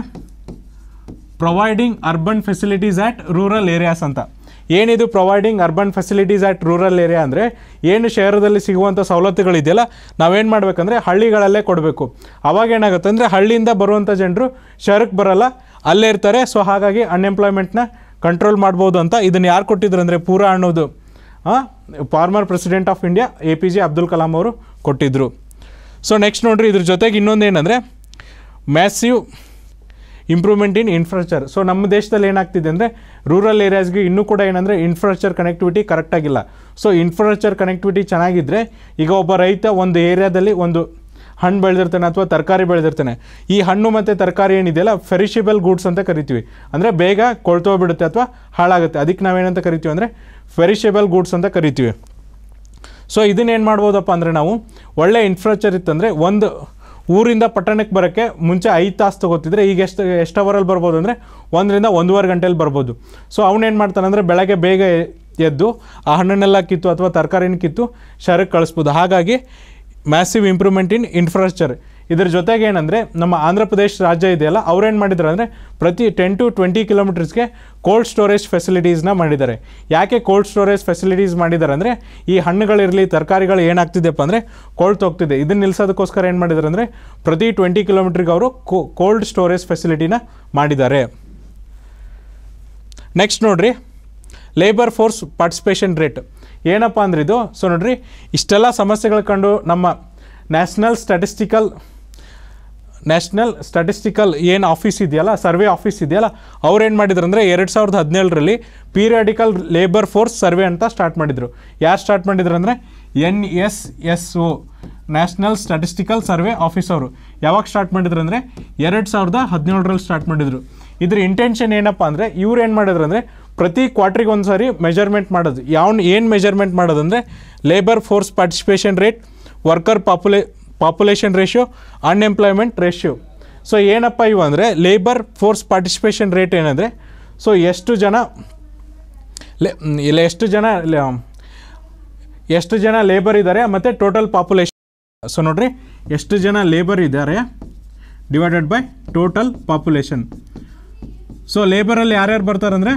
providing urban facilities at rural areas ಅಂತ ಏನಿದು providing urban facilities at rural area ಅಂದರೆ ಏನು ಶಹರದಲ್ಲಿ ಸಿಗುವಂಥ ಸವಲತ್ತುಗಳಿದೆಯಲ್ಲ ನಾವೇನು ಮಾಡಬೇಕಂದ್ರೆ ಹಳ್ಳಿಗಳಲ್ಲೇ ಕೊಡಬೇಕು ಅವಾಗ ಏನಾಗುತ್ತೆ ಅಂದರೆ ಹಳ್ಳಿಯಿಂದ ಬರುವಂಥ ಜನರು ಶಹರಕ್ಕೆ ಬರಲ್ಲ ಅಲ್ಲೇ ಇರ್ತಾರೆ ಸೊ ಹಾಗಾಗಿ ಅನ್ಎಂಪ್ಲಾಯ್ಮೆಂಟ್ನ ಕಂಟ್ರೋಲ್ ಮಾಡ್ಬೋದು ಅಂತ ಇದನ್ನು ಯಾರು ಕೊಟ್ಟಿದ್ರು ಅಂದರೆ ಪೂರ ಅನ್ನೋದು former president of India A P J Abdul Kalam ಅವರು ಕೊಟ್ಟಿದ್ದರು ಸೊ ನೆಕ್ಸ್ಟ್ ನೋಡಿರಿ ಇದ್ರ ಜೊತೆಗೆ ಇನ್ನೊಂದು ಏನಂದರೆ massive improvement in infrastructure so ನಮ್ಮ ದೇಶದಲ್ಲಿ ಏನಾಗ್ತಿದೆ ಅಂದರೆ ರೂರಲ್ ಏರಿಯಾಸ್ಗೆ ಇನ್ನೂ ಕೂಡ ಏನಂದರೆ ಇನ್ಫ್ರಾಸ್ಟ್ರಕ್ಚರ್ ಕನೆಕ್ಟಿವಿಟಿ ಕರೆಕ್ಟಾಗಿಲ್ಲ ಸೊ ಇನ್ಫ್ರಾಸ್ಟ್ರಕ್ಚರ್ ಕನೆಕ್ಟಿವಿಟಿ ಚೆನ್ನಾಗಿದ್ದರೆ ಈಗ ಒಬ್ಬ ರೈತ ಒಂದು ಏರಿಯಾದಲ್ಲಿ ಒಂದು ಹಣ್ಣು ಬೆಳೆದಿರ್ತಾನೆ ಅಥವಾ ತರಕಾರಿ ಬೆಳೆದಿರ್ತಾನೆ ಈ ಹಣ್ಣು ಮತ್ತು ತರಕಾರಿ ಏನಿದೆಯಲ್ಲ ಫೆರಿಷಿಬಲ್ ಗೂಡ್ಸ್ ಅಂತ ಕರಿತೀವಿ ಅಂದರೆ ಬೇಗ ಕೊಳ್ತೋಗ್ಬಿಡುತ್ತೆ ಅಥವಾ ಹಾಳಾಗುತ್ತೆ ಅದಕ್ಕೆ ನಾವೇನಂತ ಕರಿತೀವಿ ಅಂದರೆ ಫೆರಿಷಿಬಲ್ ಗೂಡ್ಸ್ ಅಂತ ಕರಿತೀವಿ ಸೊ ಇದನ್ನೇನು ಮಾಡ್ಬೋದಪ್ಪ ಅಂದರೆ ನಾವು ಒಳ್ಳೆ ಇನ್ಫ್ರಾಸ್ಟ್ರಕ್ಚರ್ ಇತ್ತಂದರೆ ಒಂದು ಊರಿಂದ ಪಟ್ಟಣಕ್ಕೆ ಬರೋಕ್ಕೆ ಮುಂಚೆ ಐದು ತಾಸು ತೊಗೋತಿದ್ರೆ ಈಗ ಎಷ್ಟು ಎಷ್ಟು ಅವರಲ್ಲಿ ಬರ್ಬೋದು ಅಂದರೆ ಒಂದರಿಂದ ಒಂದೂವರೆ ಗಂಟೆಯಲ್ಲಿ ಬರ್ಬೋದು ಸೊ ಅವನೇನು ಮಾಡ್ತಾನೆ ಅಂದರೆ ಬೆಳಗ್ಗೆ ಬೇಗ ಎದ್ದು ಆ ಹಣ್ಣನ್ನೆಲ್ಲ ಕಿತ್ತು ಅಥವಾ ತರಕಾರಿನ ಕಿತ್ತು ಶರಕ್ಕೆ ಕಳಿಸ್ಬೋದು ಹಾಗಾಗಿ ಮ್ಯಾಸಿವ್ ಇಂಪ್ರೂವ್ಮೆಂಟ್ ಇನ್ ಇನ್ಫ್ರಾಸ್ಟ್ರಕ್ಚರ್ ಇದ್ರ ಜೊತೆಗೆ ಏನಂದರೆ ನಮ್ಮ ಆಂಧ್ರ ಪ್ರದೇಶ ರಾಜ್ಯ ಇದೆಯಲ್ಲ ಅವ್ರೇನು ಮಾಡಿದ್ದಾರೆ ಅಂದರೆ ಪ್ರತಿ ಟೆನ್ ಟು ಟ್ವೆಂಟಿ ಕಿಲೋಮೀಟರ್ಸ್ಗೆ ಕೋಲ್ಡ್ ಸ್ಟೋರೇಜ್ ಫೆಸಿಲಿಟೀಸ್ನ ಮಾಡಿದ್ದಾರೆ ಯಾಕೆ ಕೋಲ್ಡ್ ಸ್ಟೋರೇಜ್ ಫೆಸಿಲಿಟೀಸ್ ಮಾಡಿದ್ದಾರೆ ಅಂದರೆ ಈ ಹಣ್ಣುಗಳಿರಲಿ ತರಕಾರಿಗಳು ಏನಾಗ್ತಿದೆಯಪ್ಪ ಅಂದರೆ ಕೋಲ್ಡ್ ಹೋಗ್ತಿದೆ ಇದನ್ನು ನಿಲ್ಲಿಸೋದಕ್ಕೋಸ್ಕರ ಏನು ಮಾಡಿದ್ದಾರೆ ಅಂದರೆ ಪ್ರತಿ ಟ್ವೆಂಟಿ ಕಿಲೋಮೀಟ್ರಿಗೆ ಅವರು ಕೋಲ್ಡ್ ಸ್ಟೋರೇಜ್ ಫೆಸಿಲಿಟಿನ ಮಾಡಿದ್ದಾರೆ ನೆಕ್ಸ್ಟ್ ನೋಡಿರಿ ಲೇಬರ್ ಫೋರ್ಸ್ ಪಾರ್ಟಿಸಿಪೇಷನ್ ರೇಟ್ ಏನಪ್ಪ ಅಂದ್ರೆ ಇದು ಸೊ ನೋಡ್ರಿ ಇಷ್ಟೆಲ್ಲ ಸಮಸ್ಯೆಗಳು ಕಂಡು ನಮ್ಮ ನ್ಯಾಷನಲ್ ಸ್ಟ್ಯಾಟಿಸ್ಟಿಕಲ್ ನ್ಯಾಷನಲ್ ಸ್ಟಾಟಿಸ್ಟಿಕಲ್ ಏನು ಆಫೀಸ್ ಇದೆಯಲ್ಲ ಸರ್ವೆ ಆಫೀಸ್ ಇದೆಯಲ್ಲ ಅವ್ರು ಏನು ಮಾಡಿದ್ರು ಅಂದರೆ ಎರಡು ಸಾವಿರದ ಹದಿನೇಳರಲ್ಲಿ ಪೀರಿಯಾಡಿಕಲ್ ಲೇಬರ್ ಫೋರ್ಸ್ ಸರ್ವೆ ಅಂತ ಸ್ಟಾರ್ಟ್ ಮಾಡಿದರು ಯಾರು ಸ್ಟಾರ್ಟ್ ಮಾಡಿದ್ರು ಅಂದರೆ N S S O national statistical survey office ಅವರು ಯಾವಾಗ ಸ್ಟಾರ್ಟ್ ಮಾಡಿದ್ರು ಅಂದರೆ ಎರಡು ಸಾವಿರದ ಹದಿನೇಳರಲ್ಲಿ ಸ್ಟಾರ್ಟ್ ಮಾಡಿದರು ಇದ್ರ ಇಂಟೆನ್ಷನ್ ಏನಪ್ಪ ಅಂದರೆ ಇವ್ರು ಏನು ಮಾಡಿದ್ರು ಅಂದರೆ ಪ್ರತಿ ಕ್ವಾರ್ಟ್ರಿಗೆ ಒಂದು ಸಾರಿ ಮೆಜರ್ಮೆಂಟ್ ಮಾಡೋದು ಯಾವ ಏನು ಮೆಜರ್ಮೆಂಟ್ ಮಾಡೋದಂದರೆ labour force participation rate worker popula population ratio unemployment ratio so ಏನಪ್ಪ ಇವು ಅಂದರೆ ಲೇಬರ್ ಫೋರ್ಸ್ ಪಾರ್ಟಿಸಿಪೇಷನ್ ರೇಟ್ ಏನಂದರೆ ಸೊ ಎಷ್ಟು ಜನ ಇಲ್ಲ ಎಷ್ಟು ಜನ ಎಷ್ಟು ಜನ ಲೇಬರ್ ಇದ್ದಾರೆ ಮತ್ತು ಟೋಟಲ್ ಪಾಪ್ಯುಲೇಷನ್ ಸೊ ನೋಡಿರಿ ಎಷ್ಟು ಜನ ಲೇಬರ್ ಇದ್ದಾರೆ divided by total population so ಲೇಬರಲ್ಲಿ ಯಾರ್ಯಾರು ಬರ್ತಾರೆ ಅಂದರೆ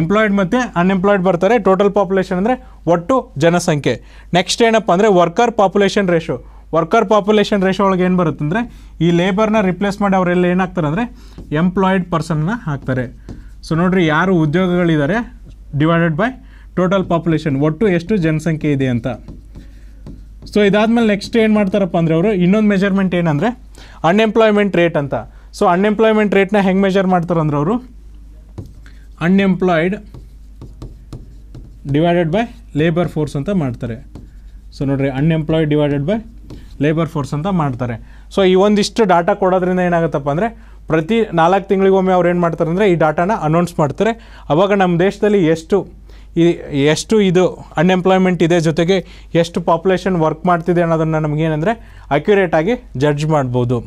ಎಂಪ್ಲಾಯ್ಡ್ ಮತ್ತು ಅನ್ಎಂಪ್ಲಾಯ್ಡ್ ಬರ್ತಾರೆ ಟೋಟಲ್ ಪಾಪ್ಯುಲೇಷನ್ ಅಂದರೆ ಒಟ್ಟು ಜನಸಂಖ್ಯೆ ನೆಕ್ಸ್ಟ್ ಏನಪ್ಪ ಅಂದರೆ worker population ratio worker population ratio ಒಳಗೆ ಏನು ಬರುತ್ತಂದರೆ ಈ ಲೇಬರ್ನ ರಿಪ್ಲೇಸ್ ಮಾಡಿ ಅವರೆಲ್ಲ ಏನಾಗ್ತಾರೆ ಅಂದರೆ ಎಂಪ್ಲಾಯ್ಡ್ ಪರ್ಸನ್ನ ಹಾಕ್ತಾರೆ ಸೊ ನೋಡಿರಿ ಯಾರು ಉದ್ಯೋಗಗಳಿದ್ದಾರೆ ಡಿವೈಡೆಡ್ ಬೈ ಟೋಟಲ್ ಪಾಪ್ಯುಲೇಷನ್ ಒಟ್ಟು ಎಷ್ಟು ಜನಸಂಖ್ಯೆ ಇದೆ ಅಂತ ಸೊ ಇದಾದಮೇಲೆ ನೆಕ್ಸ್ಟ್ ಏನು ಮಾಡ್ತಾರಪ್ಪ ಅಂದರೆ ಅವರು ಇನ್ನೊಂದು ಮೆಜರ್ಮೆಂಟ್ ಏನಂದರೆ ಅನ್ಎಂಪ್ಲಾಯ್ಮೆಂಟ್ ರೇಟ್ ಅಂತ ಸೊ ಅನ್ಎಂಪ್ಲಾಯ್ಮೆಂಟ್ ರೇಟ್ನ ಹೆಂಗೆ ಮೆಜರ್ ಮಾಡ್ತಾರೆ ಅಂದ್ರೆ ಅವರು unemployed divided by labour force ಅಂತ ಮಾಡ್ತಾರೆ ಸೊ ನೋಡಿರಿ unemployed divided by labour force ಅಂತ ಮಾಡ್ತಾರೆ ಸೊ ಈ ಒಂದಿಷ್ಟು ಡಾಟಾ ಕೊಡೋದ್ರಿಂದ ಏನಾಗುತ್ತಪ್ಪ ಅಂದರೆ ಪ್ರತಿ ನಾಲ್ಕು ತಿಂಗಳಿಗೊಮ್ಮೆ ಅವ್ರು ಏನು ಮಾಡ್ತಾರೆ ಅಂದರೆ ಈ ಡಾಟಾನ ಅನೌನ್ಸ್ ಮಾಡ್ತಾರೆ ಅವಾಗ ನಮ್ಮ ದೇಶದಲ್ಲಿ ಎಷ್ಟು ಈ ಎಷ್ಟು ಇದು ಅನ್ಎಂಪ್ಲಾಯ್ಮೆಂಟ್ ಇದೆ ಜೊತೆಗೆ ಎಷ್ಟು ಪಾಪ್ಯುಲೇಷನ್ ವರ್ಕ್ ಮಾಡ್ತಿದೆ ಅನ್ನೋದನ್ನು ನಮಗೇನೆಂದರೆ ಅಕ್ಯುರೇಟಾಗಿ ಜಡ್ಜ್ ಮಾಡ್ಬೋದು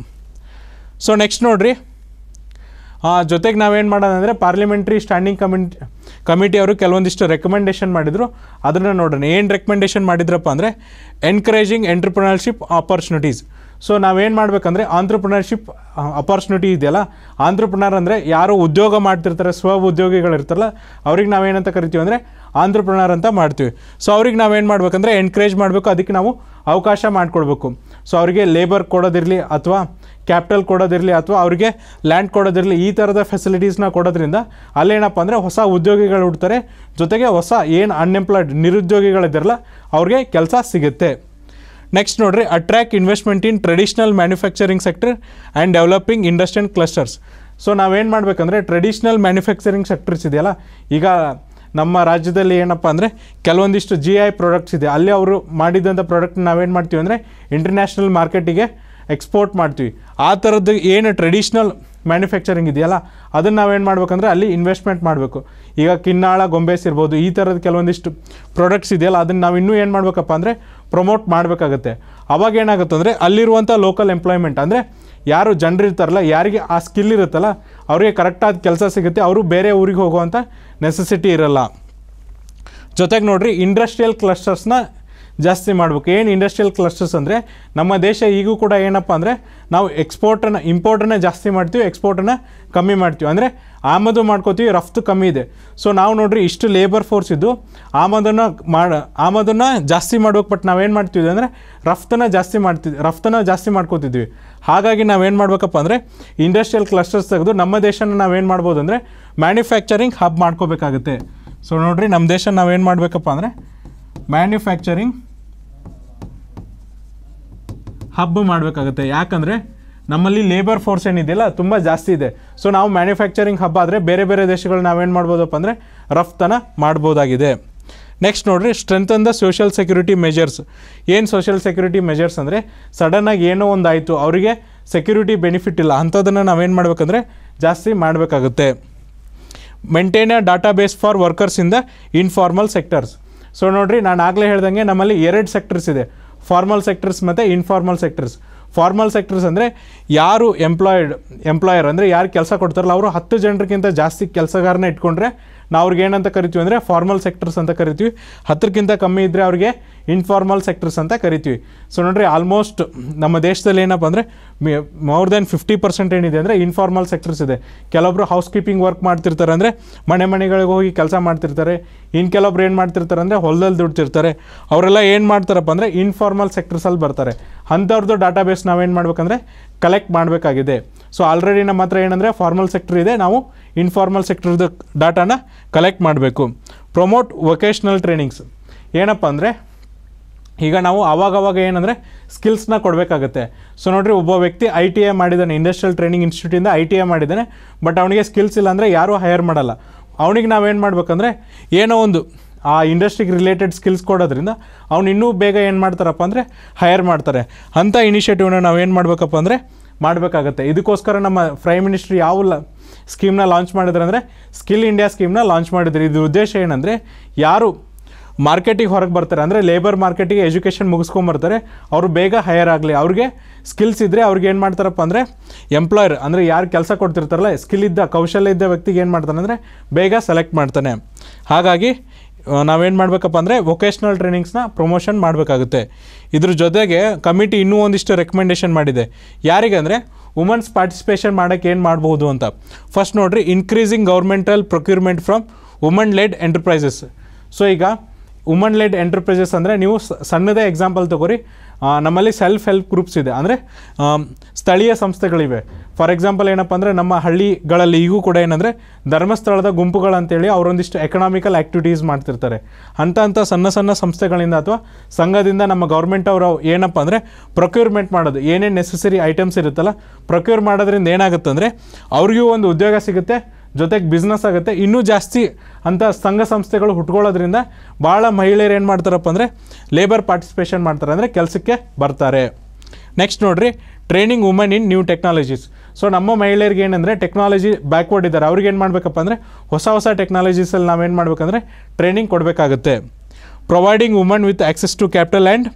ಸೊ ನೆಕ್ಸ್ಟ್ ನೋಡಿರಿ ಜೊತೆಗೆ ನಾವೇನು ಮಾಡೋದಂದರೆ ಪಾರ್ಲಿಮೆಂಟ್ರಿ ಸ್ಟ್ಯಾಂಡಿಂಗ್ ಕಮಿಟಿ ಕಮಿಟಿ ಅವರು ಕೆಲವೊಂದಿಷ್ಟು ರೆಕಮೆಂಡೇಷನ್ ಮಾಡಿದರು ಅದನ್ನು ನೋಡೋಣ ಏನು ರೆಕಮೆಂಡೇಶನ್ ಮಾಡಿದ್ರಪ್ಪ ಅಂದರೆ ಎನ್ಕರೇಜಿಂಗ್ ಎಂಟ್ರಪ್ರನರ್ಶಿಪ್ ಆಪರ್ಚುನಿಟೀಸ್ ಸೊ ನಾವೇನು ಮಾಡಬೇಕಂದ್ರೆ ಆಂಟ್ರಪ್ರಿನರ್ಶಿಪ್ ಅಪರ್ಚುನಿಟಿ ಇದೆಯಲ್ಲ ಆಂಟ್ರಪ್ರಿನರ್ ಅಂದರೆ ಯಾರು ಉದ್ಯೋಗ ಮಾಡ್ತಿರ್ತಾರೆ ಸ್ವ ಉದ್ಯೋಗಿಗಳಿರ್ತಾರಲ್ಲ ಅವ್ರಿಗೆ ನಾವೇನಂತ ಕರಿತೀವಿ ಅಂದರೆ ಆಂಟ್ರಪ್ರಿನರ್ ಅಂತ ಮಾಡ್ತೀವಿ ಸೊ ಅವ್ರಿಗೆ ನಾವೇನು ಮಾಡಬೇಕಂದ್ರೆ ಎನ್ಕರೇಜ್ ಮಾಡಬೇಕು ಅದಕ್ಕೆ ನಾವು ಅವಕಾಶ ಮಾಡಿಕೊಡ್ಬೇಕು ಸೊ ಅವರಿಗೆ ಲೇಬರ್ ಕೊಡೋದಿರಲಿ ಅಥವಾ ಕ್ಯಾಪಿಟಲ್ ಕೊಡೋದಿರಲಿ ಅಥವಾ ಅವರಿಗೆ ಲ್ಯಾಂಡ್ ಕೊಡೋದಿರಲಿ ಈ ಥರದ ಫೆಸಿಲಿಟೀಸ್ನ ಕೊಡೋದ್ರಿಂದ ಅಲ್ಲೇನಪ್ಪ ಅಂದರೆ ಹೊಸ ಉದ್ಯೋಗಿಗಳು ಹುಡ್ತಾರೆ ಜೊತೆಗೆ ಹೊಸ ಏನು ಅನ್ಎಂಪ್ಲಾಯ್ಡ್ ನಿರುದ್ಯೋಗಿಗಳಿದ್ದಿರಲ್ಲ ಅವ್ರಿಗೆ ಕೆಲಸ ಸಿಗುತ್ತೆ ನೆಕ್ಸ್ಟ್ ನೋಡಿರಿ attract investment in traditional manufacturing sector and developing industrial clusters so ನಾವೇನು ಮಾಡಬೇಕಂದ್ರೆ ಟ್ರೆಡಿಷ್ನಲ್ ಮ್ಯಾನುಫ್ಯಾಕ್ಚರಿಂಗ್ ಸೆಕ್ಟರ್ಸ್ ಇದೆಯಲ್ಲ ಈಗ ನಮ್ಮ ರಾಜ್ಯದಲ್ಲಿ ಏನಪ್ಪ ಅಂದರೆ ಕೆಲವೊಂದಿಷ್ಟು ಜಿ ಐ ಪ್ರಾಡಕ್ಟ್ಸ್ ಇದೆ ಅಲ್ಲಿ ಅವರು ಮಾಡಿದಂಥ ಪ್ರಾಡಕ್ಟ್ ನಾವೇನು ಮಾಡ್ತೀವಿ ಅಂದರೆ ಇಂಟರ್ನ್ಯಾಷನಲ್ ಮಾರ್ಕೆಟಿಗೆ ಎಕ್ಸ್ಪೋರ್ಟ್ ಮಾಡ್ತೀವಿ ಆ ಥರದ್ದು ಏನು ಟ್ರೆಡಿಷ್ನಲ್ ಮ್ಯಾನುಫ್ಯಾಕ್ಚರಿಂಗ್ ಇದೆಯಲ್ಲ ಅದನ್ನು ನಾವೇನು ಮಾಡ್ಬೇಕಂದ್ರೆ ಅಲ್ಲಿ ಇನ್ವೆಸ್ಟ್ಮೆಂಟ್ ಮಾಡಬೇಕು ಈಗ ಕಿನ್ನಾಳ ಗೊಂಬೆಸ್ ಇರ್ಬೋದು ಈ ಥರದ ಕೆಲವೊಂದಿಷ್ಟು ಪ್ರಾಡಕ್ಟ್ಸ್ ಇದೆಯಲ್ಲ ಅದನ್ನು ನಾವು ಇನ್ನೂ ಏನು ಮಾಡಬೇಕಪ್ಪ ಅಂದರೆ ಪ್ರಮೋಟ್ ಮಾಡಬೇಕಾಗತ್ತೆ ಅವಾಗ ಏನಾಗುತ್ತೆ ಅಂದರೆ ಅಲ್ಲಿರುವಂಥ ಲೋಕಲ್ ಎಂಪ್ಲಾಯ್ಮೆಂಟ್ ಅಂದರೆ ಯಾರು ಇರ್ತಾರಲ್ಲ ಯಾರಿಗೆ ಆ ಸ್ಕಿಲ್ ಇರುತ್ತಲ್ಲ ಅವರಿಗೆ ಕರೆಕ್ಟಾದ ಕೆಲಸ ಸಿಗುತ್ತೆ ಅವರು ಬೇರೆ ಊರಿಗೆ ಹೋಗುವಂಥ ನೆಸೆಸಿಟಿ ಇರಲ್ಲ ಜೊತೆಗೆ ನೋಡಿರಿ ಇಂಡಸ್ಟ್ರಿಯಲ್ ಕ್ಲಸ್ಟರ್ಸ್ನ ಜಾಸ್ತಿ ಮಾಡಬೇಕು ಏನು ಇಂಡಸ್ಟ್ರಿಯಲ್ ಕ್ಲಸ್ಟರ್ಸ್ ಅಂದರೆ ನಮ್ಮ ದೇಶ ಈಗೂ ಕೂಡ ಏನಪ್ಪ ಅಂದರೆ ನಾವು ಎಕ್ಸ್ಪೋರ್ಟನ್ನು ಇಂಪೋರ್ಟನ್ನು ಜಾಸ್ತಿ ಮಾಡ್ತೀವಿ ಎಕ್ಸ್ಪೋರ್ಟನ್ನು ಕಮ್ಮಿ ಮಾಡ್ತೀವಿ ಅಂದರೆ ಆಮದು ಮಾಡ್ಕೋತೀವಿ ರಫ್ತು ಕಮ್ಮಿ ಇದೆ ಸೊ ನಾವು ನೋಡ್ರಿ ಇಷ್ಟು ಲೇಬರ್ ಫೋರ್ಸ್ ಇದ್ದು ಆಮದನ್ನು ಮಾಡ ಆಮದನ್ನು ಜಾಸ್ತಿ ಮಾಡ್ಬೇಕು ಬಟ್ ನಾವೇನು ಮಾಡ್ತೀವಿ ಅಂದರೆ ರಫ್ತನ್ನು ಜಾಸ್ತಿ ಮಾಡ್ತಿದ್ವಿ ರಫ್ತನ್ನು ಜಾಸ್ತಿ ಮಾಡ್ಕೋತಿದ್ವಿ ಹಾಗಾಗಿ ನಾವೇನು ಮಾಡಬೇಕಪ್ಪ ಅಂದರೆ ಇಂಡಸ್ಟ್ರಿಯಲ್ ಕ್ಲಸ್ಟರ್ಸ್ ತೆಗೆದು ನಮ್ಮ ದೇಶನ ನಾವೇನು ಮಾಡ್ಬೋದು ಅಂದರೆ ಮ್ಯಾನುಫ್ಯಾಕ್ಚರಿಂಗ್ ಹಬ್ ಮಾಡ್ಕೋಬೇಕಾಗುತ್ತೆ ಸೊ ನೋಡಿರಿ ನಮ್ಮ ದೇಶ ನಾವೇನು ಮಾಡಬೇಕಪ್ಪ ಅಂದರೆ ಮ್ಯಾನುಫ್ಯಾಕ್ಚರಿಂಗ್ ಹಬ್ ಮಾಡಬೇಕಾಗುತ್ತೆ ಯಾಕಂದರೆ ನಮ್ಮಲ್ಲಿ ಲೇಬರ್ ಫೋರ್ಸ್ ಏನಿದೆಯಲ್ಲ ತುಂಬ ಜಾಸ್ತಿ ಇದೆ ಸೊ ನಾವು ಮ್ಯಾನುಫ್ಯಾಕ್ಚರಿಂಗ್ ಹಬ್ ಆದರೆ ಬೇರೆ ಬೇರೆ ದೇಶಗಳು ನಾವೇನು ಮಾಡ್ಬೋದಪ್ಪ ಅಂದರೆ ರಫ್ತನ ಮಾಡ್ಬೋದಾಗಿದೆ ನೆಕ್ಸ್ಟ್ ನೋಡಿರಿ on the social security measures ಏನು ಸೋಷಿಯಲ್ ಸೆಕ್ಯೂರಿಟಿ ಮೆಜರ್ಸ್ ಅಂದರೆ ಸಡನ್ನಾಗಿ ಏನೋ ಒಂದು ಆಯಿತು ಅವರಿಗೆ ಸೆಕ್ಯೂರಿಟಿ ಬೆನಿಫಿಟ್ ಇಲ್ಲ ಅಂಥದ್ದನ್ನು ನಾವೇನು ಮಾಡಬೇಕಂದ್ರೆ ಜಾಸ್ತಿ ಮಾಡಬೇಕಾಗುತ್ತೆ maintain a database for workers in the informal sectors so ನೋಡಿರಿ ನಾನು ಆಗಲೇ ಹೇಳ್ದಂಗೆ ನಮ್ಮಲ್ಲಿ ಎರಡು ಸೆಕ್ಟರ್ಸ್ ಇದೆ ಫಾರ್ಮಲ್ ಸೆಕ್ಟರ್ಸ್ ಮತ್ತು ಇನ್ಫಾರ್ಮಲ್ ಸೆಕ್ಟರ್ಸ್ ಫಾರ್ಮಲ್ ಸೆಕ್ಟರ್ಸ್ ಅಂದರೆ ಯಾರು ಎಂಪ್ಲಾಯ್ಡ್ ಎಂಪ್ಲಾಯರ್ ಅಂದರೆ ಯಾರು ಕೆಲಸ ಕೊಡ್ತಾರಲ್ಲ ಅವರು ಹತ್ತು ಜನರಿಗಿಂತ ಜಾಸ್ತಿ ಕೆಲಸಗಾರನ ಇಟ್ಕೊಂಡ್ರೆ ನಾವು ಅವ್ರಿಗೆ ಏನಂತ ಕರಿತೀವಿ ಅಂದರೆ ಫಾರ್ಮಲ್ ಸೆಕ್ಟರ್ಸ್ ಅಂತ ಕರಿತೀವಿ ಹತ್ತಕ್ಕಿಂತ ಕಮ್ಮಿ ಇದ್ದರೆ ಅವ್ರಿಗೆ ಇನ್ಫಾರ್ಮಲ್ ಸೆಕ್ಟರ್ಸ್ ಅಂತ ಕರಿತೀವಿ ಸೊ ನೋಡಿರಿ ಆಲ್ಮೋಸ್ಟ್ ನಮ್ಮ ದೇಶದಲ್ಲಿ ಏನಪ್ಪ ಅಂದರೆ ಮೋರ್ ದೆನ್ ಫಿಫ್ಟಿ ಪರ್ಸೆಂಟ್ ಏನಿದೆ ಅಂದರೆ ಇನ್ಫಾರ್ಮಲ್ ಸೆಕ್ಟರ್ಸ್ ಇದೆ ಕೆಲವೊಬ್ರು ಹೌಸ್ ಕೀಪಿಂಗ್ ವರ್ಕ್ ಮಾಡ್ತಿರ್ತಾರೆ ಅಂದರೆ ಮನೆ ಮನೆಗಳಿಗೆ ಹೋಗಿ ಕೆಲಸ ಮಾಡ್ತಿರ್ತಾರೆ ಇನ್ನು ಕೆಲವೊಬ್ರು ಏನು ಮಾಡ್ತಿರ್ತಾರೆ ಅಂದರೆ ಹೊಲದಲ್ಲಿ ದುಡ್ತಿರ್ತಾರೆ ಅವರೆಲ್ಲ ಏನು ಮಾಡ್ತಾರಪ್ಪ ಅಂದರೆ ಇನ್ಫಾರ್ಮಲ್ ಸೆಕ್ಟರ್ಸಲ್ಲಿ ಬರ್ತಾರೆ ಅಂಥವ್ರದ್ದು ಡಾಟಾಬೇಸ್ ನಾವೇನು ಮಾಡಬೇಕಂದ್ರೆ ಕಲೆಕ್ಟ್ ಮಾಡಬೇಕಾಗಿದೆ ಸೊ ಆಲ್ರೆಡಿ ನಮ್ಮ ಹತ್ರ ಏನಂದರೆ ಫಾರ್ಮಲ್ ಸೆಕ್ಟರ್ ಇದೆ ನಾವು ಇನ್ಫಾರ್ಮಲ್ ಸೆಕ್ಟರ್ದು ಡಾಟಾನ ಕಲೆಕ್ಟ್ ಮಾಡಬೇಕು ಪ್ರೊಮೋಟ್ ವೊಕೇಶ್ನಲ್ ಟ್ರೈನಿಂಗ್ಸ್ ಏನಪ್ಪ ಅಂದರೆ ಈಗ ನಾವು ಆವಾಗವಾಗ ಏನಂದರೆ ಸ್ಕಿಲ್ಸ್ನ ಕೊಡಬೇಕಾಗತ್ತೆ ಸೊ ನೋಡಿರಿ ಒಬ್ಬ ವ್ಯಕ್ತಿ ಐ ಟಿ ಐ ಮಾಡಿದ್ದಾನೆ ಇಂಡಸ್ಟ್ರಿಯಲ್ ಟ್ರೈನಿಂಗ್ ಇನ್ಸ್ಟಿಟ್ಯೂಟಿಂದ ಐ ಟಿ ಐ ಮಾಡಿದ್ದಾನೆ ಬಟ್ ಅವನಿಗೆ ಸ್ಕಿಲ್ಸ್ ಇಲ್ಲ ಅಂದರೆ ಯಾರೂ ಹೈಯರ್ ಮಾಡಲ್ಲ ಅವನಿಗೆ ನಾವೇನು ಮಾಡಬೇಕಂದ್ರೆ ಏನೋ ಒಂದು ಆ ಇಂಡಸ್ಟ್ರಿಗೆ ರಿಲೇಟೆಡ್ ಸ್ಕಿಲ್ಸ್ ಕೊಡೋದ್ರಿಂದ ಅವ್ನು ಇನ್ನೂ ಬೇಗ ಏನು ಮಾಡ್ತಾರಪ್ಪ ಅಂದರೆ ಹೈಯರ್ ಮಾಡ್ತಾರೆ ಅಂಥ ಇನಿಷಿಯೇಟಿವ್ನ ನಾವೇನು ಮಾಡಬೇಕಪ್ಪ ಅಂದರೆ ಮಾಡಬೇಕಾಗತ್ತೆ ಇದಕ್ಕೋಸ್ಕರ ನಮ್ಮ ಪ್ರೈಮ್ ಮಿನಿಸ್ಟ್ರಿ ಯಾವ ಸ್ಕೀಮ್ನ ಲಾಂಚ್ ಮಾಡಿದ್ರೆ ಅಂದರೆ ಸ್ಕಿಲ್ ಇಂಡಿಯಾ ಸ್ಕೀಮ್ನ ಲಾಂಚ್ ಮಾಡಿದ್ರು ಇದ್ರ ಉದ್ದೇಶ ಏನಂದರೆ ಯಾರು ಮಾರ್ಕೆಟಿಗೆ ಹೊರಗೆ ಬರ್ತಾರೆ ಅಂದರೆ ಲೇಬರ್ ಮಾರ್ಕೆಟಿಗೆ ಎಜುಕೇಷನ್ ಮುಗಿಸ್ಕೊಂಬರ್ತಾರೆ ಅವರು ಬೇಗ ಹೈಯರ್ ಆಗಲಿ ಅವ್ರಿಗೆ ಸ್ಕಿಲ್ಸ್ ಇದ್ದರೆ ಅವ್ರಿಗೆ ಏನು ಮಾಡ್ತಾರಪ್ಪ ಅಂದರೆ ಎಂಪ್ಲಾಯರ್ ಅಂದರೆ ಯಾರು ಕೆಲಸ ಕೊಡ್ತಿರ್ತಾರಲ್ಲ ಸ್ಕಿಲ್ ಇದ್ದ ಕೌಶಲ್ಯ ಇದ್ದ ವ್ಯಕ್ತಿಗೆ ಏನು ಮಾಡ್ತಾನೆ ಅಂದರೆ ಬೇಗ ಸೆಲೆಕ್ಟ್ ಮಾಡ್ತಾನೆ ಹಾಗಾಗಿ ನಾವೇನು ಮಾಡಬೇಕಪ್ಪ ಅಂದರೆ ವೊಕೇಶ್ನಲ್ ಟ್ರೈನಿಂಗ್ಸ್ನ ಪ್ರಮೋಷನ್ ಮಾಡಬೇಕಾಗುತ್ತೆ ಇದ್ರ ಜೊತೆಗೆ ಕಮಿಟಿ ಇನ್ನೂ ಒಂದಿಷ್ಟು ರೆಕಮೆಂಡೇಷನ್ ಮಾಡಿದೆ ಯಾರಿಗಂದರೆ ವುಮನ್ಸ್ ಪಾರ್ಟಿಸಿಪೇಷನ್ ಮಾಡೋಕ್ಕೆ ಏನು ಮಾಡ್ಬೋದು ಅಂತ ಫಸ್ಟ್ ನೋಡಿರಿ increasing governmental procurement from woman led enterprises so ಈಗ ವುಮನ್ ಲೆಡ್ ಎಂಟರ್ಪ್ರೈಸಸ್ ಅಂದರೆ ನೀವು ಸಣ್ಣದೇ ಎಕ್ಸಾಂಪಲ್ ತಗೋರಿ ನಮ್ಮಲ್ಲಿ ಸೆಲ್ಫ್ ಹೆಲ್ಪ್ ಗ್ರೂಪ್ಸ್ ಇದೆ ಅಂದರೆ ಸ್ಥಳೀಯ ಸಂಸ್ಥೆಗಳಿವೆ ಫಾರ್ ಎಕ್ಸಾಂಪಲ್ ಏನಪ್ಪ ಅಂದರೆ ನಮ್ಮ ಹಳ್ಳಿಗಳಲ್ಲಿ ಈಗೂ ಕೂಡ ಏನಂದರೆ ಧರ್ಮಸ್ಥಳದ ಗುಂಪುಗಳಂತೇಳಿ ಅವರೊಂದಿಷ್ಟು ಎಕನಾಮಿಕಲ್ ಆ್ಯಕ್ಟಿವಿಟೀಸ್ ಮಾಡ್ತಿರ್ತಾರೆ ಅಂಥ ಅಂಥ ಸಣ್ಣ ಸಣ್ಣ ಸಂಸ್ಥೆಗಳಿಂದ ಅಥವಾ ಸಂಘದಿಂದ ನಮ್ಮ ಗೌರ್ಮೆಂಟ್ ಅವರು ಏನಪ್ಪ ಅಂದರೆ ಪ್ರೊಕ್ಯೂರ್ಮೆಂಟ್ ಮಾಡೋದು ಏನೇನು ನೆಸೆಸರಿ ಐಟಮ್ಸ್ ಇರುತ್ತಲ್ಲ ಪ್ರೊಕ್ಯೂರ್ ಮಾಡೋದ್ರಿಂದ ಏನಾಗುತ್ತೆ ಅಂದರೆ ಅವ್ರಿಗೂ ಒಂದು ಉದ್ಯೋಗ ಸಿಗುತ್ತೆ ಜೊತೆಗೆ ಬಿಸ್ನೆಸ್ ಆಗುತ್ತೆ ಇನ್ನೂ ಜಾಸ್ತಿ ಅಂಥ ಸಂಘ ಸಂಸ್ಥೆಗಳು ಹುಟ್ಕೊಳ್ಳೋದ್ರಿಂದ ಭಾಳ ಮಹಿಳೆಯರು ಏನು ಮಾಡ್ತಾರಪ್ಪ ಅಂದರೆ ಲೇಬರ್ ಪಾರ್ಟಿಸಿಪೇಷನ್ ಮಾಡ್ತಾರೆ ಅಂದರೆ ಕೆಲಸಕ್ಕೆ ಬರ್ತಾರೆ ನೆಕ್ಸ್ಟ್ ನೋಡಿರಿ training women in new technologies so ನಮ್ಮ ಮಹಿಳೆಯರಿಗೆ ಏನಂದರೆ ಟೆಕ್ನಾಲಜಿ ಬ್ಯಾಕ್ವರ್ಡ್ ಇದ್ದಾರೆ ಅವ್ರಿಗೆ ಏನು ಮಾಡಬೇಕಪ್ಪ ಅಂದರೆ ಹೊಸ ಹೊಸ ಟೆಕ್ನಾಲಜೀಸಲ್ಲಿ ನಾವೇನು ಮಾಡಬೇಕಂದ್ರೆ ಟ್ರೈನಿಂಗ್ ಕೊಡಬೇಕಾಗುತ್ತೆ providing woman with access to capital and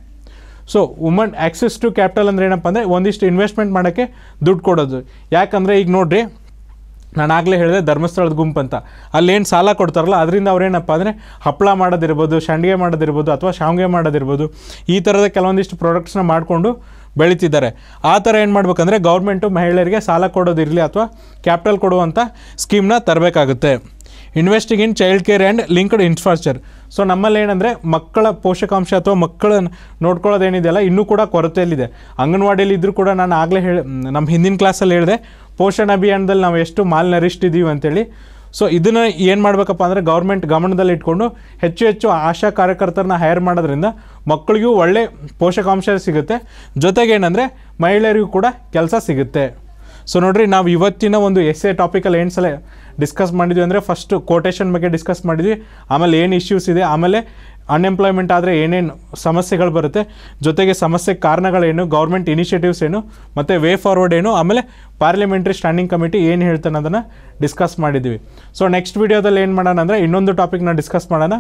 so woman access to capital ಅಂದರೆ ಏನಪ್ಪ ಅಂದರೆ ಒಂದಿಷ್ಟು ಇನ್ವೆಸ್ಟ್ಮೆಂಟ್ ಮಾಡೋಕ್ಕೆ ದುಡ್ಡು ಕೊಡೋದು ಯಾಕಂದರೆ ಈಗ ನೋಡಿರಿ ನಾನು ಆಗಲೇ ಹೇಳಿದೆ ಧರ್ಮಸ್ಥಳದ ಗುಂಪು ಅಂತ ಅಲ್ಲೇನು ಸಾಲ ಕೊಡ್ತಾರಲ್ಲ ಅದರಿಂದ ಅವರೇನಪ್ಪ ಅಂದರೆ ಹಪ್ಪಳ ಮಾಡೋದಿರ್ಬೋದು ಸಂಡಿಗೆ ಮಾಡೋದಿರ್ಬೋದು ಅಥವಾ ಶಾವಿಗೆ ಮಾಡೋದಿರ್ಬೋದು ಈ ಥರದ ಕೆಲವೊಂದಿಷ್ಟು ಪ್ರಾಡಕ್ಟ್ಸ್ನ ಮಾಡಿಕೊಂಡು ಬೆಳೀತಿದ್ದಾರೆ ಆ ಥರ ಏನು ಮಾಡಬೇಕಂದ್ರೆ ಗೌರ್ಮೆಂಟು ಮಹಿಳೆಯರಿಗೆ ಸಾಲ ಕೊಡೋದಿರಲಿ ಅಥವಾ ಕ್ಯಾಪಿಟಲ್ ಕೊಡುವಂಥ ಸ್ಕೀಮ್ನ ತರಬೇಕಾಗುತ್ತೆ investing in child care and linked infrastructure so ನಮ್ಮಲ್ಲಿ ಏನಂದರೆ ಮಕ್ಕಳ ಪೋಷಕಾಂಶ ಅಥವಾ ಮಕ್ಕಳನ್ನು ನೋಡ್ಕೊಳ್ಳೋದೇನಿದೆಯಲ್ಲ ಇನ್ನೂ ಕೂಡ ಕೊರತೆಯಲ್ಲಿದೆ ಅಂಗನವಾಡಿಯಲ್ಲಿ ಇದ್ದರೂ ಕೂಡ ನಾನು ಆಗಲೇ ಹೇಳಿ ನಮ್ಮ ಹಿಂದಿನ ಕ್ಲಾಸಲ್ಲಿ ಹೇಳಿದೆ ಪೋಷಣ ಅಭಿಯಾನದಲ್ಲಿ ನಾವು ಎಷ್ಟು ಮಾಲ್ ನರಿಷ್ಟಿದ್ದೀವಿ ಅಂತೇಳಿ ಸೊ ಇದನ್ನು ಏನು ಮಾಡಬೇಕಪ್ಪ ಅಂದರೆ ಗೌರ್ಮೆಂಟ್ ಗಮನದಲ್ಲಿ ಇಟ್ಕೊಂಡು ಹೆಚ್ಚು ಹೆಚ್ಚು ಆಶಾ ಕಾರ್ಯಕರ್ತರನ್ನ ಹೈರ್ ಮಾಡೋದ್ರಿಂದ ಮಕ್ಕಳಿಗೂ ಒಳ್ಳೆ ಪೋಷಕಾಂಶ ಸಿಗುತ್ತೆ ಜೊತೆಗೆ ಏನಂದರೆ ಮಹಿಳೆಯರಿಗೂ ಕೂಡ ಕೆಲಸ ಸಿಗುತ್ತೆ ಸೊ ನೋಡ್ರಿ ನಾವು ಇವತ್ತಿನ ಒಂದು ಎಸ್ ಎ ಟಾಪಿಕಲ್ಲಿ ಏನು ಸಲ ಡಿಸ್ಕಸ್ ಮಾಡಿದ್ವಿ ಅಂದರೆ ಫಸ್ಟು ಕೋಟೇಶನ್ ಬಗ್ಗೆ ಡಿಸ್ಕಸ್ ಮಾಡಿದ್ವಿ ಆಮೇಲೆ ಏನು ಇಶ್ಯೂಸ್ ಇದೆ ಆಮೇಲೆ ಅನ್ಎಂಪ್ಲಾಯ್ಮೆಂಟ್ ಆದರೆ ಏನೇನು ಸಮಸ್ಯೆಗಳು ಬರುತ್ತೆ ಜೊತೆಗೆ ಸಮಸ್ಯೆ ಕಾರಣಗಳೇನು ಗೌರ್ಮೆಂಟ್ ಇನಿಷಿಯೇಟಿವ್ಸ್ ಏನು ಮತ್ತು ವೇ ಫಾರ್ವರ್ಡ್ ಏನು ಆಮೇಲೆ ಪಾರ್ಲಿಮೆಂಟ್ರಿ ಸ್ಟ್ಯಾಂಡಿಂಗ್ ಕಮಿಟಿ ಏನು ಹೇಳ್ತಾನೆ ಅದನ್ನು ಡಿಸ್ಕಸ್ ಮಾಡಿದ್ವಿ ಸೊ ನೆಕ್ಸ್ಟ್ ವೀಡಿಯೋದಲ್ಲಿ ಏನು ಮಾಡೋಣ ಅಂದರೆ ಇನ್ನೊಂದು ಟಾಪಿಕ್ನ ಡಿಸ್ಕಸ್ ಮಾಡೋಣ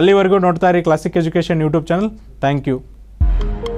ಅಲ್ಲಿವರೆಗೂ ನೋಡ್ತಾ ಇರಿ classic education YouTube channel thank you